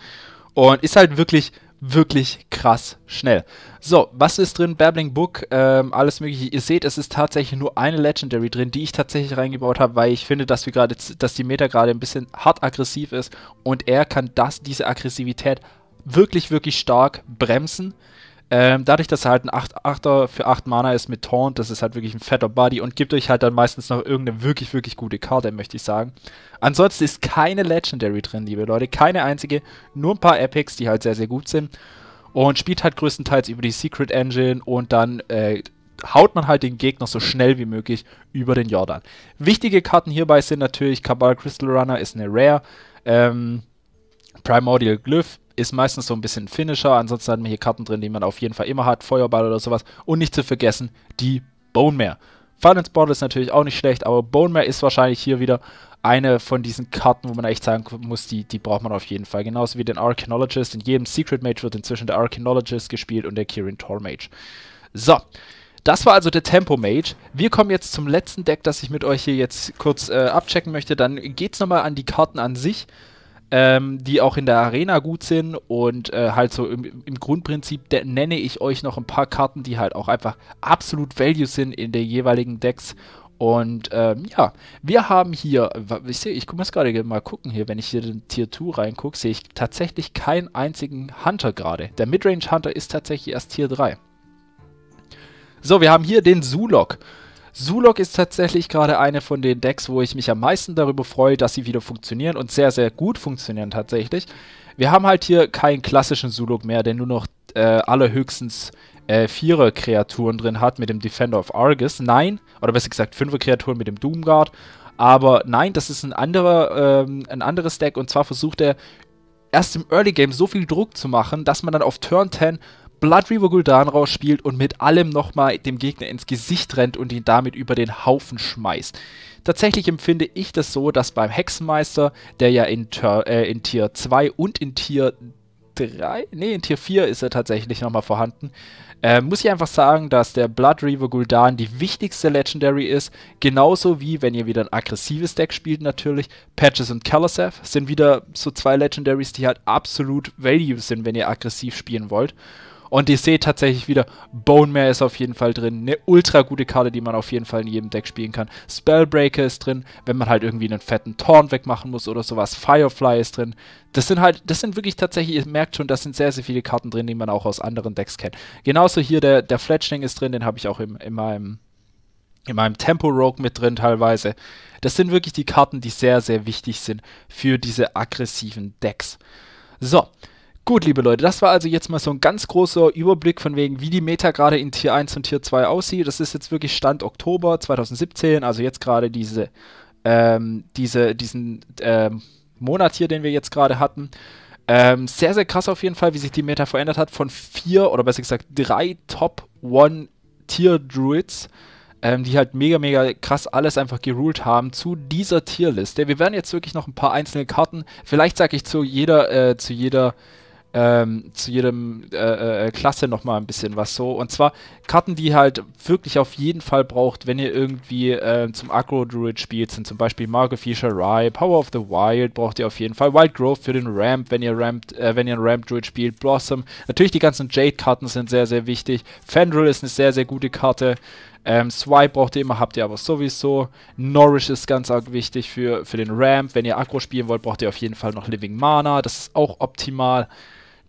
[SPEAKER 1] Und ist halt wirklich wirklich krass schnell. So, was ist drin? Babbling Book, ähm, alles mögliche. Ihr seht, es ist tatsächlich nur eine Legendary drin, die ich tatsächlich reingebaut habe, weil ich finde, dass wir gerade, dass die Meta gerade ein bisschen hart aggressiv ist und er kann das, diese Aggressivität wirklich, wirklich stark bremsen. Ähm, dadurch, dass er halt ein 8 er für 8 Mana ist mit Taunt, das ist halt wirklich ein fetter Buddy und gibt euch halt dann meistens noch irgendeine wirklich, wirklich gute Karte, möchte ich sagen. Ansonsten ist keine Legendary drin, liebe Leute, keine einzige, nur ein paar Epics, die halt sehr, sehr gut sind. Und spielt halt größtenteils über die Secret Engine und dann äh, haut man halt den Gegner so schnell wie möglich über den Jordan. Wichtige Karten hierbei sind natürlich Cabal Crystal Runner ist eine Rare, ähm, Primordial Glyph ist meistens so ein bisschen Finisher. Ansonsten hat man hier Karten drin, die man auf jeden Fall immer hat. Feuerball oder sowas. Und nicht zu vergessen, die Bone Mare. Finance Bottle ist natürlich auch nicht schlecht, aber Bone Mare ist wahrscheinlich hier wieder eine von diesen Karten, wo man echt sagen muss, die, die braucht man auf jeden Fall. Genauso wie den Archaeologist. In jedem Secret Mage wird inzwischen der Archaeologist gespielt und der Kirin Tor Mage. So, das war also der Tempo Mage. Wir kommen jetzt zum letzten Deck, das ich mit euch hier jetzt kurz äh, abchecken möchte. Dann geht's nochmal an die Karten an sich ähm, die auch in der Arena gut sind und äh, halt so im, im Grundprinzip nenne ich euch noch ein paar Karten, die halt auch einfach absolut Value sind in den jeweiligen Decks. Und ähm, ja, wir haben hier, ich sehe, ich muss gerade mal gucken hier, wenn ich hier den Tier 2 reingucke, sehe ich tatsächlich keinen einzigen Hunter gerade. Der Midrange Hunter ist tatsächlich erst Tier 3. So, wir haben hier den Zulok. Zulok ist tatsächlich gerade eine von den Decks, wo ich mich am meisten darüber freue, dass sie wieder funktionieren und sehr, sehr gut funktionieren tatsächlich. Wir haben halt hier keinen klassischen Zulok mehr, der nur noch äh, allerhöchstens äh, Vierer-Kreaturen drin hat mit dem Defender of Argus. Nein, oder besser gesagt Fünfer-Kreaturen mit dem Doomguard. Aber nein, das ist ein, anderer, ähm, ein anderes Deck und zwar versucht er erst im Early Game so viel Druck zu machen, dass man dann auf Turn 10 Blood Reaver Gul'dan rausspielt und mit allem nochmal dem Gegner ins Gesicht rennt und ihn damit über den Haufen schmeißt. Tatsächlich empfinde ich das so, dass beim Hexenmeister, der ja in, äh, in Tier 2 und in Tier 3, nee, in Tier 4 ist er tatsächlich nochmal vorhanden, äh, muss ich einfach sagen, dass der Blood Reaver Gul'dan die wichtigste Legendary ist, genauso wie, wenn ihr wieder ein aggressives Deck spielt natürlich, Patches und Kalaseth sind wieder so zwei Legendaries, die halt absolut Value sind, wenn ihr aggressiv spielen wollt. Und ich sehe tatsächlich wieder, Bone Mare ist auf jeden Fall drin. Eine ultra gute Karte, die man auf jeden Fall in jedem Deck spielen kann. Spellbreaker ist drin, wenn man halt irgendwie einen fetten Torn wegmachen muss oder sowas. Firefly ist drin. Das sind halt, das sind wirklich tatsächlich, ihr merkt schon, das sind sehr, sehr viele Karten drin, die man auch aus anderen Decks kennt. Genauso hier der, der Fletchling ist drin, den habe ich auch im, in meinem in meinem Tempo Rogue mit drin teilweise. Das sind wirklich die Karten, die sehr, sehr wichtig sind für diese aggressiven Decks. So, Gut, liebe Leute, das war also jetzt mal so ein ganz großer Überblick von wegen, wie die Meta gerade in Tier 1 und Tier 2 aussieht. Das ist jetzt wirklich Stand Oktober 2017, also jetzt gerade diese, ähm, diese, diesen ähm, Monat hier, den wir jetzt gerade hatten. Ähm, sehr, sehr krass auf jeden Fall, wie sich die Meta verändert hat von vier oder besser gesagt drei Top One Tier Druids ähm, die halt mega, mega krass alles einfach geruled haben zu dieser Tierliste. Wir werden jetzt wirklich noch ein paar einzelne Karten, vielleicht sage ich zu jeder, äh, zu jeder ähm, zu jedem äh, äh, äh Klasse nochmal ein bisschen was so. Und zwar Karten, die ihr halt wirklich auf jeden Fall braucht, wenn ihr irgendwie äh, zum Agro-Druid spielt, sind zum Beispiel Margo Marke Fischerei, Power of the Wild braucht ihr auf jeden Fall, Wild Growth für den Ramp, wenn ihr Ramp, äh, wenn ihr einen Ramp-Druid spielt, Blossom. Natürlich die ganzen Jade-Karten sind sehr, sehr wichtig. Fendril ist eine sehr, sehr gute Karte. Ähm, Swipe braucht ihr immer, habt ihr aber sowieso. Nourish ist ganz arg wichtig für, für den Ramp. Wenn ihr Aggro spielen wollt, braucht ihr auf jeden Fall noch Living Mana. Das ist auch optimal.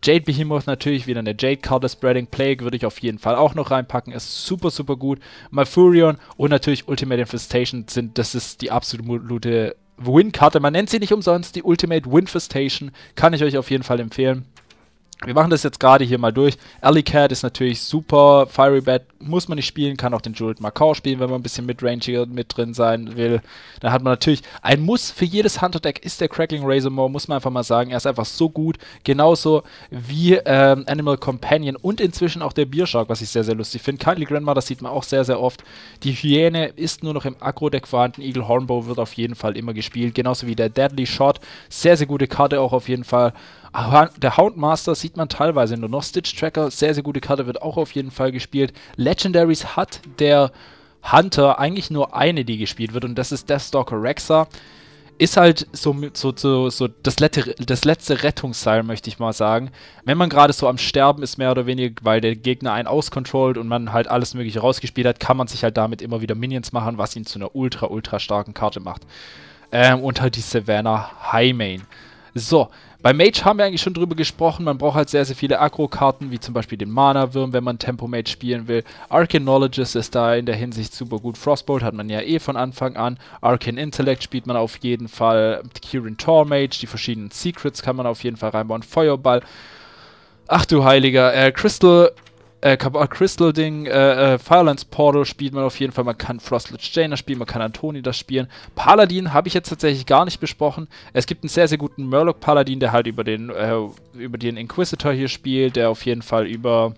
[SPEAKER 1] Jade Behemoth natürlich wieder eine Jade Counter Spreading Plague würde ich auf jeden Fall auch noch reinpacken. Ist super, super gut. Malfurion und natürlich Ultimate Infestation sind, das ist die absolute Win-Karte. Man nennt sie nicht umsonst die Ultimate Winfestation. Kann ich euch auf jeden Fall empfehlen. Wir machen das jetzt gerade hier mal durch. Alley Cat ist natürlich super. Fiery Bat muss man nicht spielen, kann auch den Juliet Macau spielen, wenn man ein bisschen mit midrangiger mit drin sein will. Dann hat man natürlich ein Muss für jedes Hunter-Deck ist der Crackling Razor Razormore, muss man einfach mal sagen. Er ist einfach so gut. Genauso wie ähm, Animal Companion und inzwischen auch der Biershark, was ich sehr, sehr lustig finde. Kindly Grandma, das sieht man auch sehr, sehr oft. Die Hyäne ist nur noch im Agro-Deck vorhanden. Eagle Hornbow wird auf jeden Fall immer gespielt. Genauso wie der Deadly Shot. Sehr, sehr gute Karte auch auf jeden Fall der Houndmaster sieht man teilweise nur noch. Stitch Tracker, sehr, sehr gute Karte, wird auch auf jeden Fall gespielt. Legendaries hat der Hunter eigentlich nur eine, die gespielt wird, und das ist Deathstalker Rexa. Ist halt so, so, so, so das, letzte, das letzte Rettungsseil, möchte ich mal sagen. Wenn man gerade so am Sterben ist, mehr oder weniger, weil der Gegner einen auscontrollt und man halt alles Mögliche rausgespielt hat, kann man sich halt damit immer wieder Minions machen, was ihn zu einer ultra, ultra starken Karte macht. Ähm, und halt die Savannah High Main. So, bei Mage haben wir eigentlich schon drüber gesprochen. Man braucht halt sehr, sehr viele Aggro-Karten, wie zum Beispiel den Mana-Würm, wenn man Tempo-Mage spielen will. Archanologist ist da in der Hinsicht super gut. Frostbolt hat man ja eh von Anfang an. Arcane Intellect spielt man auf jeden Fall. Kirin Tor-Mage, die verschiedenen Secrets kann man auf jeden Fall reinbauen. Feuerball. Ach du Heiliger, äh, Crystal äh, äh, Crystal Ding, äh, äh, Firelands Portal spielt man auf jeden Fall, man kann Frostlit das spielen, man kann Antoni das spielen. Paladin habe ich jetzt tatsächlich gar nicht besprochen. Es gibt einen sehr, sehr guten Murloc Paladin, der halt über den, äh, über den Inquisitor hier spielt, der auf jeden Fall über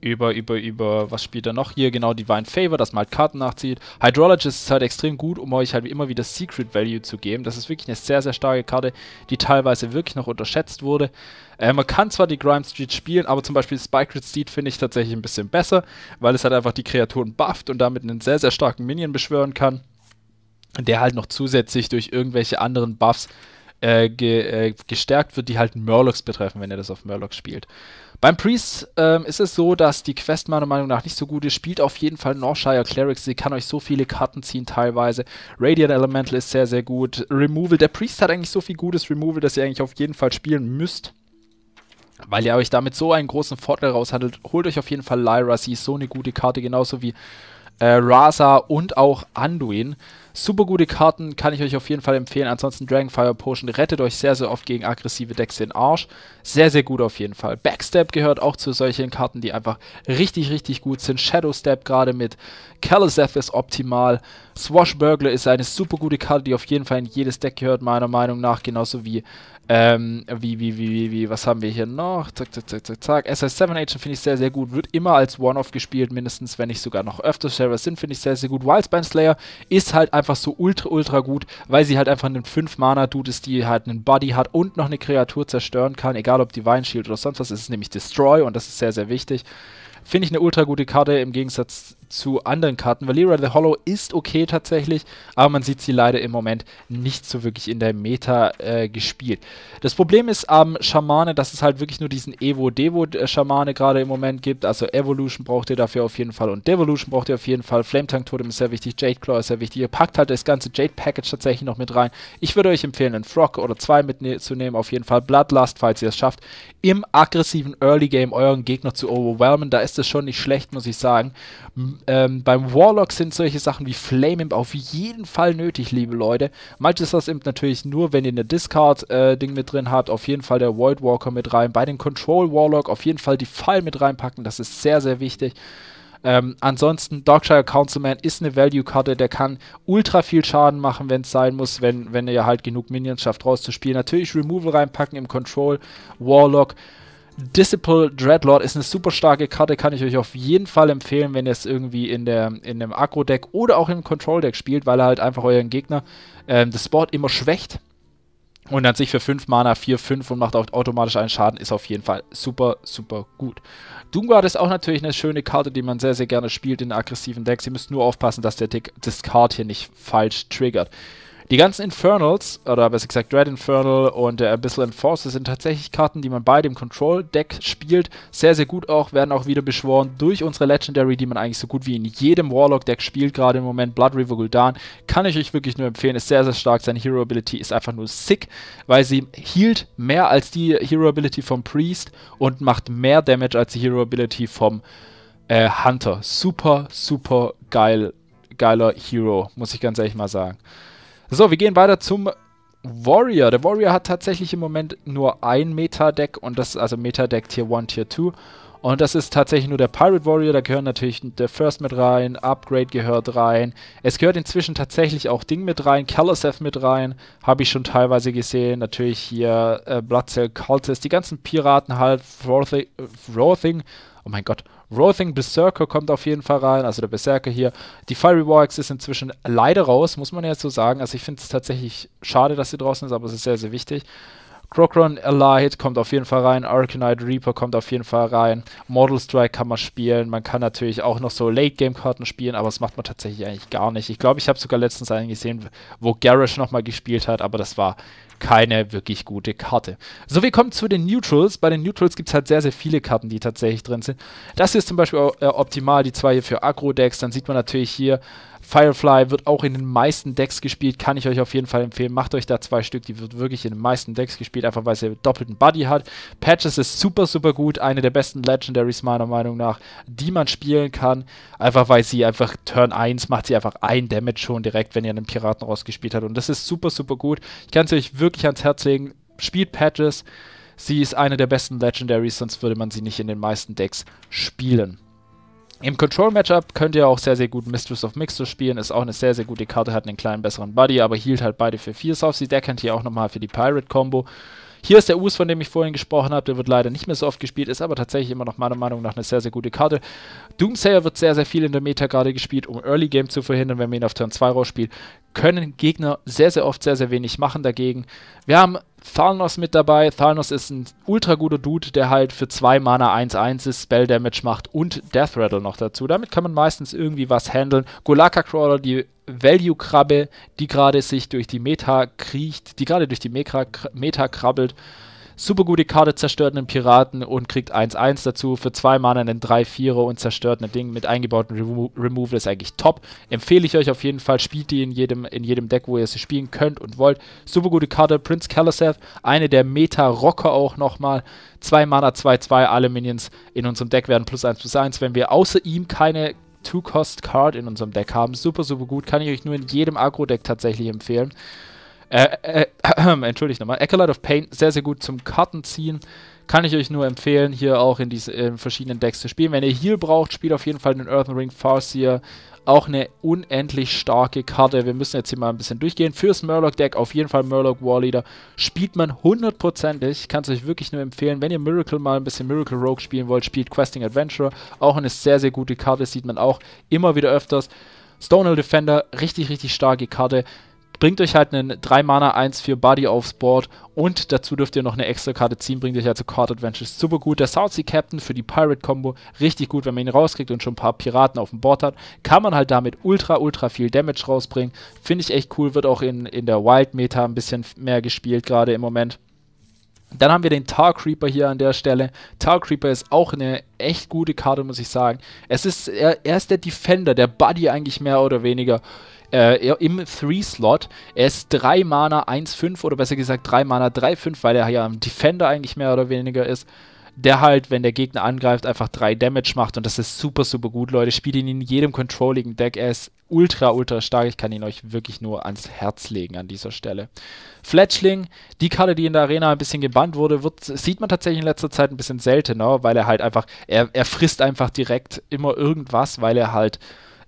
[SPEAKER 1] über, über, über, was spielt er noch hier? Genau, Divine Favor, dass man halt Karten nachzieht. Hydrologist ist halt extrem gut, um euch halt immer wieder Secret Value zu geben. Das ist wirklich eine sehr, sehr starke Karte, die teilweise wirklich noch unterschätzt wurde. Äh, man kann zwar die Grime Street spielen, aber zum Beispiel Spike Steed finde ich tatsächlich ein bisschen besser, weil es halt einfach die Kreaturen bufft und damit einen sehr, sehr starken Minion beschwören kann, der halt noch zusätzlich durch irgendwelche anderen Buffs äh, ge äh, gestärkt wird, die halt Murlocs betreffen, wenn ihr das auf Murlocs spielt. Beim Priest ähm, ist es so, dass die Quest meiner Meinung nach nicht so gut ist. Spielt auf jeden Fall Northshire Clerics. Sie kann euch so viele Karten ziehen teilweise. Radiant Elemental ist sehr, sehr gut. Removal. Der Priest hat eigentlich so viel gutes Removal, dass ihr eigentlich auf jeden Fall spielen müsst. Weil ihr euch damit so einen großen Vorteil raushandelt. Holt euch auf jeden Fall Lyra. Sie ist so eine gute Karte. Genauso wie äh, Rasa und auch Anduin. Super gute Karten, kann ich euch auf jeden Fall empfehlen. Ansonsten Dragonfire Potion rettet euch sehr, sehr oft gegen aggressive Decks den Arsch. Sehr, sehr gut auf jeden Fall. Backstep gehört auch zu solchen Karten, die einfach richtig, richtig gut sind. Shadow gerade mit Kalaseth ist optimal. Swashbuckler ist eine super gute Karte, die auf jeden Fall in jedes Deck gehört, meiner Meinung nach. Genauso wie, ähm, wie, wie, wie, wie, wie, was haben wir hier noch? Zack, zack, zack, zack, zack. SS7 Agent finde ich sehr, sehr gut. Wird immer als One-Off gespielt, mindestens, wenn nicht sogar noch öfter Server sind, finde ich sehr, sehr gut. Wildspine Slayer ist halt einfach einfach so ultra, ultra gut, weil sie halt einfach einen 5-Mana-Dude ist, die halt einen Body hat und noch eine Kreatur zerstören kann, egal ob Divine Shield oder sonst was. Es ist nämlich Destroy und das ist sehr, sehr wichtig. Finde ich eine ultra gute Karte im Gegensatz zu anderen Karten. Valera the Hollow ist okay tatsächlich, aber man sieht sie leider im Moment nicht so wirklich in der Meta äh, gespielt. Das Problem ist am ähm, Schamane, dass es halt wirklich nur diesen Evo-Devo-Schamane gerade im Moment gibt. Also Evolution braucht ihr dafür auf jeden Fall und Devolution braucht ihr auf jeden Fall. Flame Tank Totem ist sehr wichtig, Jade Claw ist sehr wichtig. Ihr packt halt das ganze Jade Package tatsächlich noch mit rein. Ich würde euch empfehlen, einen Frog oder zwei mitzunehmen, auf jeden Fall. Bloodlust, falls ihr es schafft, im aggressiven Early Game euren Gegner zu overwhelmen. Da ist es schon nicht schlecht, muss ich sagen. Ähm, beim Warlock sind solche Sachen wie Flame Imp auf jeden Fall nötig, liebe Leute. Magister's Imp natürlich nur, wenn ihr eine Discard-Ding äh, mit drin habt. Auf jeden Fall der Void Walker mit rein. Bei den Control Warlock auf jeden Fall die Fall mit reinpacken. Das ist sehr, sehr wichtig. Ähm, ansonsten, Darkshire Councilman ist eine Value-Karte, der kann ultra viel Schaden machen, wenn es sein muss, wenn, wenn ihr halt genug Minions schafft rauszuspielen. Natürlich Removal reinpacken im Control, Warlock Disciple Dreadlord ist eine super starke Karte, kann ich euch auf jeden Fall empfehlen, wenn ihr es irgendwie in, der, in einem Agro-Deck oder auch im Control-Deck spielt, weil er halt einfach euren Gegner ähm, das Board immer schwächt und dann sich für 5 Mana 4, 5 und macht automatisch einen Schaden, ist auf jeden Fall super, super gut. Doomguard ist auch natürlich eine schöne Karte, die man sehr, sehr gerne spielt in aggressiven Decks. Ihr müsst nur aufpassen, dass der Deck das Card hier nicht falsch triggert. Die ganzen Infernals, oder besser gesagt Dread Infernal und der Abyssal Enforcer sind tatsächlich Karten, die man bei dem Control-Deck spielt. Sehr, sehr gut auch, werden auch wieder beschworen durch unsere Legendary, die man eigentlich so gut wie in jedem Warlock-Deck spielt, gerade im Moment Blood River Gul'dan. Kann ich euch wirklich nur empfehlen, ist sehr, sehr stark. Seine Hero-Ability ist einfach nur sick, weil sie healt mehr als die Hero-Ability vom Priest und macht mehr Damage als die Hero-Ability vom äh, Hunter. Super, super geil, geiler Hero, muss ich ganz ehrlich mal sagen. So, wir gehen weiter zum Warrior. Der Warrior hat tatsächlich im Moment nur ein Meta-Deck und das ist also Meta-Deck Tier 1, Tier 2. Und das ist tatsächlich nur der Pirate Warrior, da gehören natürlich der First mit rein, Upgrade gehört rein. Es gehört inzwischen tatsächlich auch Ding mit rein, Kalasef mit rein, habe ich schon teilweise gesehen. Natürlich hier äh, Blood Cell Cultist, die ganzen Piraten halt, Frothing, Frothing, oh mein Gott, Rothing Berserker kommt auf jeden Fall rein, also der Berserker hier. Die Fiery Warx ist inzwischen leider raus, muss man ja so sagen. Also ich finde es tatsächlich schade, dass sie draußen ist, aber es ist sehr, sehr wichtig. Crocron Allied kommt auf jeden Fall rein, Arcanite Reaper kommt auf jeden Fall rein, Mortal Strike kann man spielen, man kann natürlich auch noch so Late-Game-Karten spielen, aber das macht man tatsächlich eigentlich gar nicht. Ich glaube, ich habe sogar letztens einen gesehen, wo Garrosh nochmal gespielt hat, aber das war keine wirklich gute Karte. So, wir kommen zu den Neutrals. Bei den Neutrals gibt es halt sehr, sehr viele Karten, die tatsächlich drin sind. Das hier ist zum Beispiel äh, optimal, die zwei hier für Agro-Decks. Dann sieht man natürlich hier Firefly wird auch in den meisten Decks gespielt, kann ich euch auf jeden Fall empfehlen. Macht euch da zwei Stück, die wird wirklich in den meisten Decks gespielt, einfach weil sie doppelten Buddy hat. Patches ist super, super gut, eine der besten Legendaries meiner Meinung nach, die man spielen kann, einfach weil sie einfach Turn 1 macht sie einfach ein Damage schon direkt, wenn ihr einen Piraten rausgespielt habt und das ist super, super gut. Ich kann es euch wirklich ans Herz legen, spielt Patches. Sie ist eine der besten Legendaries, sonst würde man sie nicht in den meisten Decks spielen. Im Control-Matchup könnt ihr auch sehr, sehr gut Mistress of Mixture spielen. Ist auch eine sehr, sehr gute Karte, hat einen kleinen besseren Buddy, aber hielt halt beide für 4 auf. Sie deckend hier auch nochmal für die Pirate-Combo. Hier ist der Us, von dem ich vorhin gesprochen habe. Der wird leider nicht mehr so oft gespielt, ist aber tatsächlich immer noch meiner Meinung nach eine sehr, sehr gute Karte. Doomsayer wird sehr, sehr viel in der Meta gerade gespielt, um Early Game zu verhindern, wenn man ihn auf Turn 2 rausspielt können Gegner sehr, sehr oft sehr, sehr wenig machen dagegen. Wir haben Thalnos mit dabei. Thalnos ist ein ultra guter Dude, der halt für 2 Mana 1-1 ist, Spell Damage macht und Death Rattle noch dazu. Damit kann man meistens irgendwie was handeln. Golaka Crawler, die Value-Krabbe, die gerade sich durch die Meta kriecht, die gerade durch die Meta krabbelt super gute Karte, zerstört einen Piraten und kriegt 1-1 dazu. Für zwei Mana einen 3-4er und zerstört ein Ding mit eingebautem Remo Removal ist eigentlich top. Empfehle ich euch auf jeden Fall. Spielt die in jedem, in jedem Deck, wo ihr sie spielen könnt und wollt. Super gute Karte. Prince Kalaseth, eine der Meta-Rocker auch nochmal. 2 Mana, 2-2. Alle Minions in unserem Deck werden plus 1 plus 1. Wenn wir außer ihm keine Two-Cost-Card in unserem Deck haben. Super, super gut. Kann ich euch nur in jedem Agro-Deck tatsächlich empfehlen. Äh, äh, äh, entschuldigt nochmal. Acolyte of Pain, sehr, sehr gut zum Kartenziehen. Kann ich euch nur empfehlen, hier auch in diese in verschiedenen Decks zu spielen. Wenn ihr Heal braucht, spielt auf jeden Fall den Earthen Ring Farseer. Auch eine unendlich starke Karte. Wir müssen jetzt hier mal ein bisschen durchgehen. Fürs Murloc-Deck auf jeden Fall Murloc Warleader. Spielt man hundertprozentig. Kann es euch wirklich nur empfehlen. Wenn ihr Miracle mal ein bisschen Miracle Rogue spielen wollt, spielt Questing Adventurer. Auch eine sehr, sehr gute Karte. Sieht man auch immer wieder öfters. Stonehill Defender, richtig, richtig starke Karte bringt euch halt einen 3 Mana 1 4 Body aufs Board und dazu dürft ihr noch eine extra Karte ziehen, bringt euch also Card Adventures super gut. Der South Sea Captain für die Pirate Combo richtig gut, wenn man ihn rauskriegt und schon ein paar Piraten auf dem Board hat, kann man halt damit ultra ultra viel Damage rausbringen. Finde ich echt cool, wird auch in, in der Wild Meta ein bisschen mehr gespielt gerade im Moment. Dann haben wir den Tar Creeper hier an der Stelle. Tar Creeper ist auch eine echt gute Karte, muss ich sagen. Es ist, er, er ist der Defender, der Buddy eigentlich mehr oder weniger äh, im 3-Slot. Er ist 3 Mana 1-5 oder besser gesagt 3 Mana 3-5, weil er ja ein Defender eigentlich mehr oder weniger ist. Der halt, wenn der Gegner angreift, einfach 3 Damage macht und das ist super, super gut, Leute. Spielt ihn in jedem controlligen Deck. Er ist ultra, ultra stark. Ich kann ihn euch wirklich nur ans Herz legen an dieser Stelle. Fletchling, die Karte, die in der Arena ein bisschen gebannt wurde, wird, sieht man tatsächlich in letzter Zeit ein bisschen seltener, weil er halt einfach, er, er frisst einfach direkt immer irgendwas, weil er halt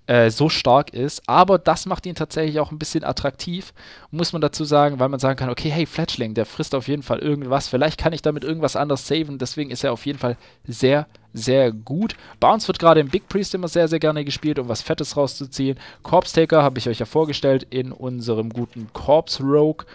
[SPEAKER 1] äh, so stark ist. Aber das macht ihn tatsächlich auch ein bisschen attraktiv, muss man dazu sagen, weil man sagen kann, okay, hey, Fletchling, der frisst auf jeden Fall irgendwas. Vielleicht kann ich damit irgendwas anderes saven. Deswegen ist er auf jeden Fall sehr, sehr gut. Bounce wird gerade im Big Priest immer sehr, sehr gerne gespielt, um was Fettes rauszuziehen. Corpse Taker habe ich euch ja vorgestellt in unserem guten Corpse Rogue.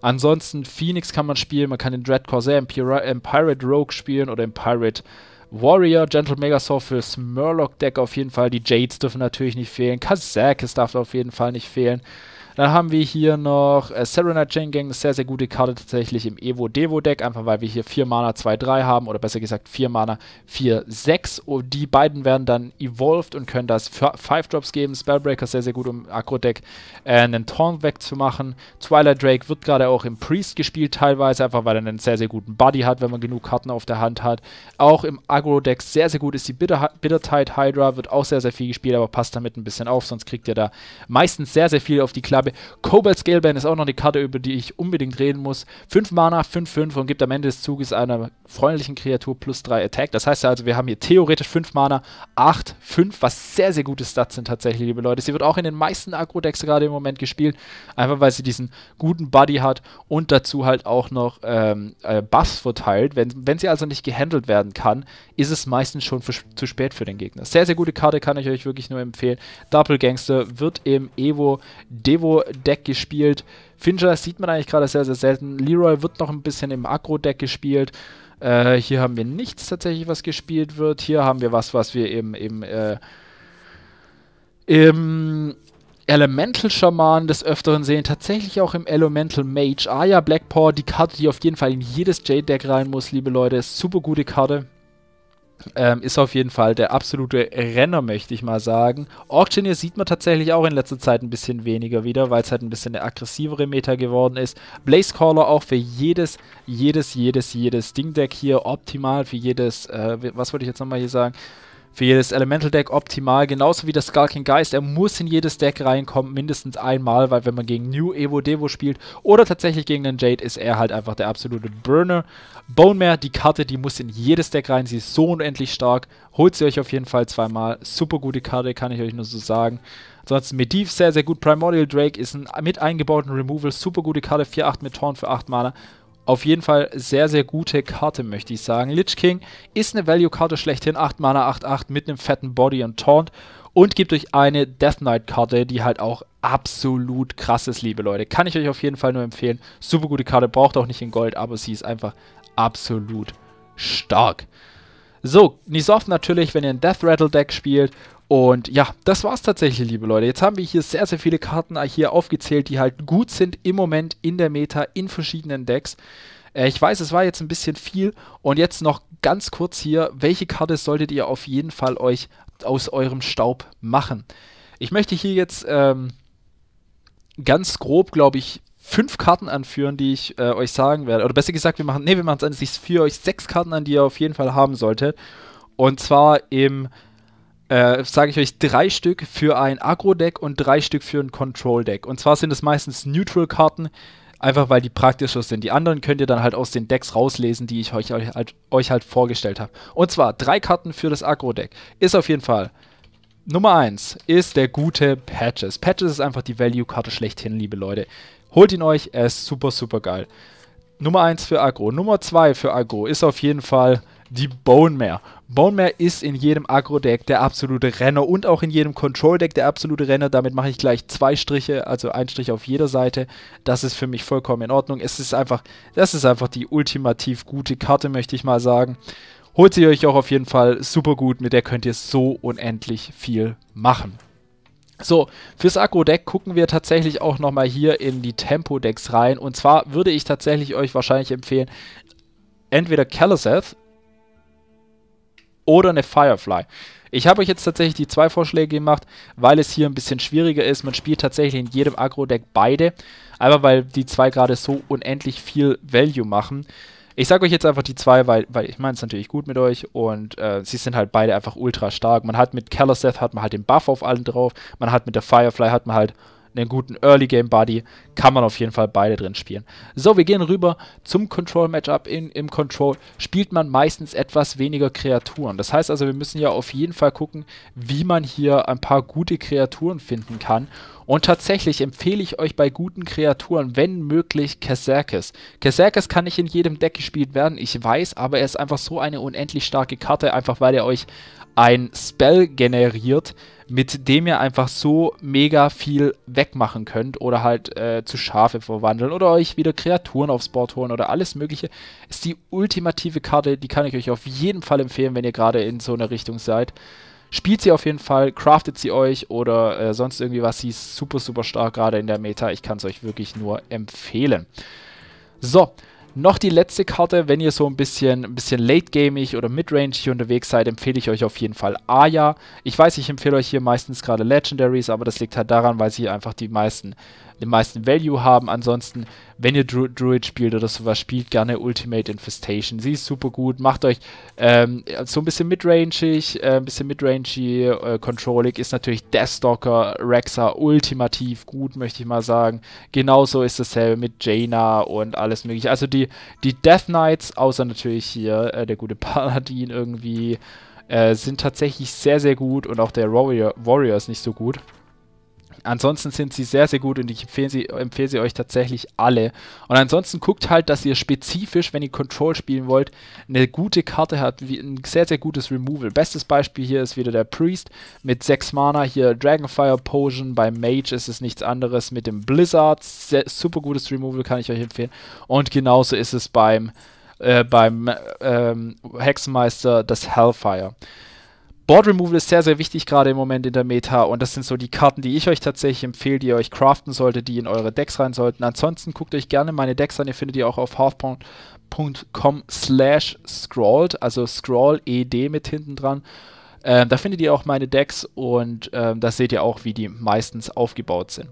[SPEAKER 1] Ansonsten Phoenix kann man spielen, man kann den Dread Corsair im Pirate Rogue spielen oder im Pirate Warrior, Gentle Megasaur fürs Murloc-Deck auf jeden Fall. Die Jades dürfen natürlich nicht fehlen. Kazakis darf auf jeden Fall nicht fehlen. Dann haben wir hier noch äh, Serena Chain Gang, sehr, sehr gute Karte tatsächlich im Evo-Devo-Deck, einfach weil wir hier 4 Mana 2-3 haben oder besser gesagt 4 Mana 4-6. Und die beiden werden dann evolved und können das 5 Drops geben. Spellbreaker sehr, sehr gut, um Agro-Deck äh, einen Taunt wegzumachen. Twilight Drake wird gerade auch im Priest gespielt, teilweise, einfach weil er einen sehr, sehr guten Buddy hat, wenn man genug Karten auf der Hand hat. Auch im Agro-Deck sehr, sehr gut ist die Bittertide Hydra, wird auch sehr, sehr viel gespielt, aber passt damit ein bisschen auf, sonst kriegt ihr da meistens sehr, sehr viel auf die Klappe habe. Cobalt Scaleband ist auch noch eine Karte, über die ich unbedingt reden muss. 5 Mana, 5, 5 und gibt am Ende des Zuges einer freundlichen Kreatur plus 3 Attack. Das heißt also, wir haben hier theoretisch 5 Mana, 8, 5, was sehr, sehr gute Stats sind tatsächlich, liebe Leute. Sie wird auch in den meisten Agro-Decks gerade im Moment gespielt, einfach weil sie diesen guten Buddy hat und dazu halt auch noch ähm, äh, Buffs verteilt. Wenn, wenn sie also nicht gehandelt werden kann, ist es meistens schon für, zu spät für den Gegner. Sehr, sehr gute Karte kann ich euch wirklich nur empfehlen. Doppelgangster wird im Evo Devo Agro-Deck gespielt. Fincher sieht man eigentlich gerade sehr, sehr selten. Leroy wird noch ein bisschen im aggro deck gespielt. Äh, hier haben wir nichts tatsächlich, was gespielt wird. Hier haben wir was, was wir eben im, äh, im Elemental Schaman des Öfteren sehen. Tatsächlich auch im Elemental Mage. Ah ja, Blackpaw, die Karte, die auf jeden Fall in jedes Jade-Deck rein muss, liebe Leute. super gute Karte. Ähm, ist auf jeden Fall der absolute Renner, möchte ich mal sagen. Auctioneer sieht man tatsächlich auch in letzter Zeit ein bisschen weniger wieder, weil es halt ein bisschen eine aggressivere Meta geworden ist. Blazecaller auch für jedes, jedes, jedes, jedes Ding-Deck hier optimal, für jedes, äh, was wollte ich jetzt nochmal hier sagen? für jedes Elemental Deck optimal, genauso wie das Skulking Geist. Er muss in jedes Deck reinkommen, mindestens einmal, weil wenn man gegen New Evo Devo spielt oder tatsächlich gegen den Jade, ist er halt einfach der absolute Burner. Bone Mare, die Karte, die muss in jedes Deck rein, sie ist so unendlich stark. Holt sie euch auf jeden Fall zweimal. Super gute Karte, kann ich euch nur so sagen. Ansonsten Medivh, sehr, sehr gut. Primordial Drake ist ein mit eingebauten Removal, super gute Karte, 4-8 mit Torn für 8 Mana. Auf jeden Fall sehr, sehr gute Karte, möchte ich sagen. Lich King ist eine Value-Karte schlechthin. 8 Mana, 8-8 mit einem fetten Body und Taunt. Und gibt euch eine Death Knight-Karte, die halt auch absolut krass ist, liebe Leute. Kann ich euch auf jeden Fall nur empfehlen. Super gute Karte, braucht auch nicht in Gold, aber sie ist einfach absolut stark. So, Nisoft natürlich, wenn ihr ein Death Rattle Deck spielt und ja, das war's tatsächlich, liebe Leute. Jetzt haben wir hier sehr, sehr viele Karten hier aufgezählt, die halt gut sind im Moment in der Meta, in verschiedenen Decks. Äh, ich weiß, es war jetzt ein bisschen viel. Und jetzt noch ganz kurz hier, welche Karte solltet ihr auf jeden Fall euch aus eurem Staub machen? Ich möchte hier jetzt ähm, ganz grob, glaube ich, fünf Karten anführen, die ich äh, euch sagen werde. Oder besser gesagt, wir machen, nee, wir machen es an sich für euch sechs Karten an, die ihr auf jeden Fall haben solltet. Und zwar im äh, sage ich euch, drei Stück für ein Agro-Deck und drei Stück für ein Control-Deck. Und zwar sind es meistens Neutral-Karten, einfach weil die praktischer sind. Die anderen könnt ihr dann halt aus den Decks rauslesen, die ich euch, euch, halt, euch halt vorgestellt habe. Und zwar drei Karten für das Agro-Deck. Ist auf jeden Fall. Nummer 1 ist der gute Patches. Patches ist einfach die Value-Karte schlechthin, liebe Leute. Holt ihn euch, er ist super, super geil. Nummer 1 für Agro. Nummer 2 für Agro ist auf jeden Fall die Bone Mare. Bone Mare ist in jedem Agro-Deck der absolute Renner und auch in jedem Control-Deck der absolute Renner. Damit mache ich gleich zwei Striche, also ein Strich auf jeder Seite. Das ist für mich vollkommen in Ordnung. Es ist einfach, das ist einfach die ultimativ gute Karte, möchte ich mal sagen. Holt sie euch auch auf jeden Fall super gut, mit der könnt ihr so unendlich viel machen. So, fürs Akro-Deck gucken wir tatsächlich auch nochmal hier in die Tempo-Decks rein. Und zwar würde ich tatsächlich euch wahrscheinlich empfehlen, entweder Kalaseth oder eine Firefly. Ich habe euch jetzt tatsächlich die zwei Vorschläge gemacht, weil es hier ein bisschen schwieriger ist. Man spielt tatsächlich in jedem Agro-Deck beide, einfach weil die zwei gerade so unendlich viel Value machen. Ich sage euch jetzt einfach die zwei, weil, weil ich meine es natürlich gut mit euch und äh, sie sind halt beide einfach ultra stark. Man hat mit Kalaseth hat man halt den Buff auf allen drauf, man hat mit der Firefly hat man halt einen guten Early Game Buddy, kann man auf jeden Fall beide drin spielen. So, wir gehen rüber zum Control Matchup. In, Im Control spielt man meistens etwas weniger Kreaturen. Das heißt also, wir müssen ja auf jeden Fall gucken, wie man hier ein paar gute Kreaturen finden kann. Und tatsächlich empfehle ich euch bei guten Kreaturen, wenn möglich, Berserkers. Berserkers kann nicht in jedem Deck gespielt werden, ich weiß, aber er ist einfach so eine unendlich starke Karte, einfach weil er euch ein Spell generiert, mit dem ihr einfach so mega viel wegmachen könnt oder halt äh, zu Schafe verwandeln oder euch wieder Kreaturen aufs Board holen oder alles Mögliche. Ist die ultimative Karte, die kann ich euch auf jeden Fall empfehlen, wenn ihr gerade in so einer Richtung seid. Spielt sie auf jeden Fall, craftet sie euch oder äh, sonst irgendwie was. Sie ist super, super stark, gerade in der Meta. Ich kann es euch wirklich nur empfehlen. So, noch die letzte Karte, wenn ihr so ein bisschen, ein bisschen late-gamig oder midrange hier unterwegs seid, empfehle ich euch auf jeden Fall Aya. Ich weiß, ich empfehle euch hier meistens gerade Legendaries, aber das liegt halt daran, weil sie einfach die meisten den meisten Value haben. Ansonsten, wenn ihr Dru Druid spielt oder sowas, spielt gerne Ultimate Infestation. Sie ist super gut. Macht euch ähm, so ein bisschen midrangig, äh, ein bisschen midrangey, äh, controlig. Ist natürlich Deathstalker, Rexa ultimativ gut, möchte ich mal sagen. Genauso ist dasselbe mit Jaina und alles mögliche. Also die, die Death Knights, außer natürlich hier äh, der gute Paladin irgendwie, äh, sind tatsächlich sehr, sehr gut und auch der Warrior, Warrior ist nicht so gut. Ansonsten sind sie sehr, sehr gut und ich empfehle sie, empfehle sie euch tatsächlich alle. Und ansonsten guckt halt, dass ihr spezifisch, wenn ihr Control spielen wollt, eine gute Karte habt, wie ein sehr, sehr gutes Removal. Bestes Beispiel hier ist wieder der Priest mit 6 Mana, hier Dragonfire Potion, bei Mage ist es nichts anderes mit dem Blizzard, sehr, super gutes Removal kann ich euch empfehlen. Und genauso ist es beim, äh, beim ähm, Hexenmeister das Hellfire. Board Removal ist sehr, sehr wichtig gerade im Moment in der Meta und das sind so die Karten, die ich euch tatsächlich empfehle, die ihr euch craften solltet, die in eure Decks rein sollten. Ansonsten guckt euch gerne meine Decks an, ihr findet die auch auf halfpound.com slash scrolled, also scroll ed mit hinten dran ähm, da findet ihr auch meine Decks und ähm, das seht ihr auch, wie die meistens aufgebaut sind.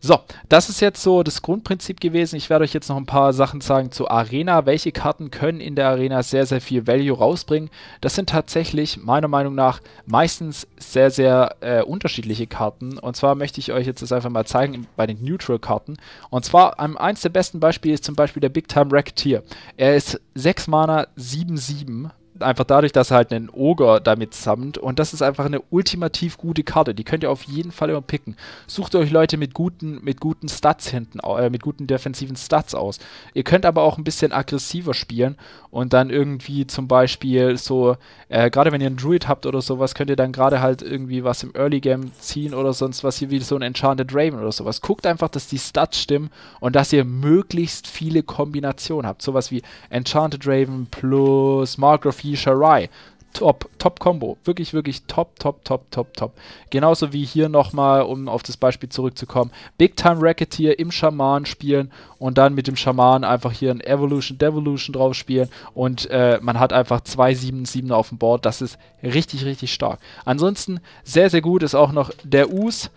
[SPEAKER 1] So, das ist jetzt so das Grundprinzip gewesen. Ich werde euch jetzt noch ein paar Sachen sagen zur Arena. Welche Karten können in der Arena sehr, sehr viel Value rausbringen? Das sind tatsächlich meiner Meinung nach meistens sehr, sehr äh, unterschiedliche Karten. Und zwar möchte ich euch jetzt das einfach mal zeigen bei den Neutral-Karten. Und zwar ähm, eins der besten Beispiele ist zum Beispiel der Big Time Racketeer. Er ist 6 Mana, 7, 7 einfach dadurch, dass er halt einen Ogre damit sammelt. Und das ist einfach eine ultimativ gute Karte. Die könnt ihr auf jeden Fall immer picken. Sucht euch Leute mit guten, mit guten Stats hinten, äh, mit guten defensiven Stats aus. Ihr könnt aber auch ein bisschen aggressiver spielen und dann irgendwie zum Beispiel so, äh, gerade wenn ihr einen Druid habt oder sowas, könnt ihr dann gerade halt irgendwie was im Early Game ziehen oder sonst was hier wie so ein Enchanted Raven oder sowas. Guckt einfach, dass die Stats stimmen und dass ihr möglichst viele Kombinationen habt. Sowas wie Enchanted Raven plus Mark Graffiti io Shirai. Top, top Combo. Wirklich, wirklich top, top, top, top, top. Genauso wie hier nochmal, um auf das Beispiel zurückzukommen, Big Time Racketeer im Schaman spielen und dann mit dem Schaman einfach hier ein Evolution, Devolution drauf spielen und äh, man hat einfach zwei 7 7 auf dem Board. Das ist richtig, richtig stark. Ansonsten sehr, sehr gut ist auch noch der Us.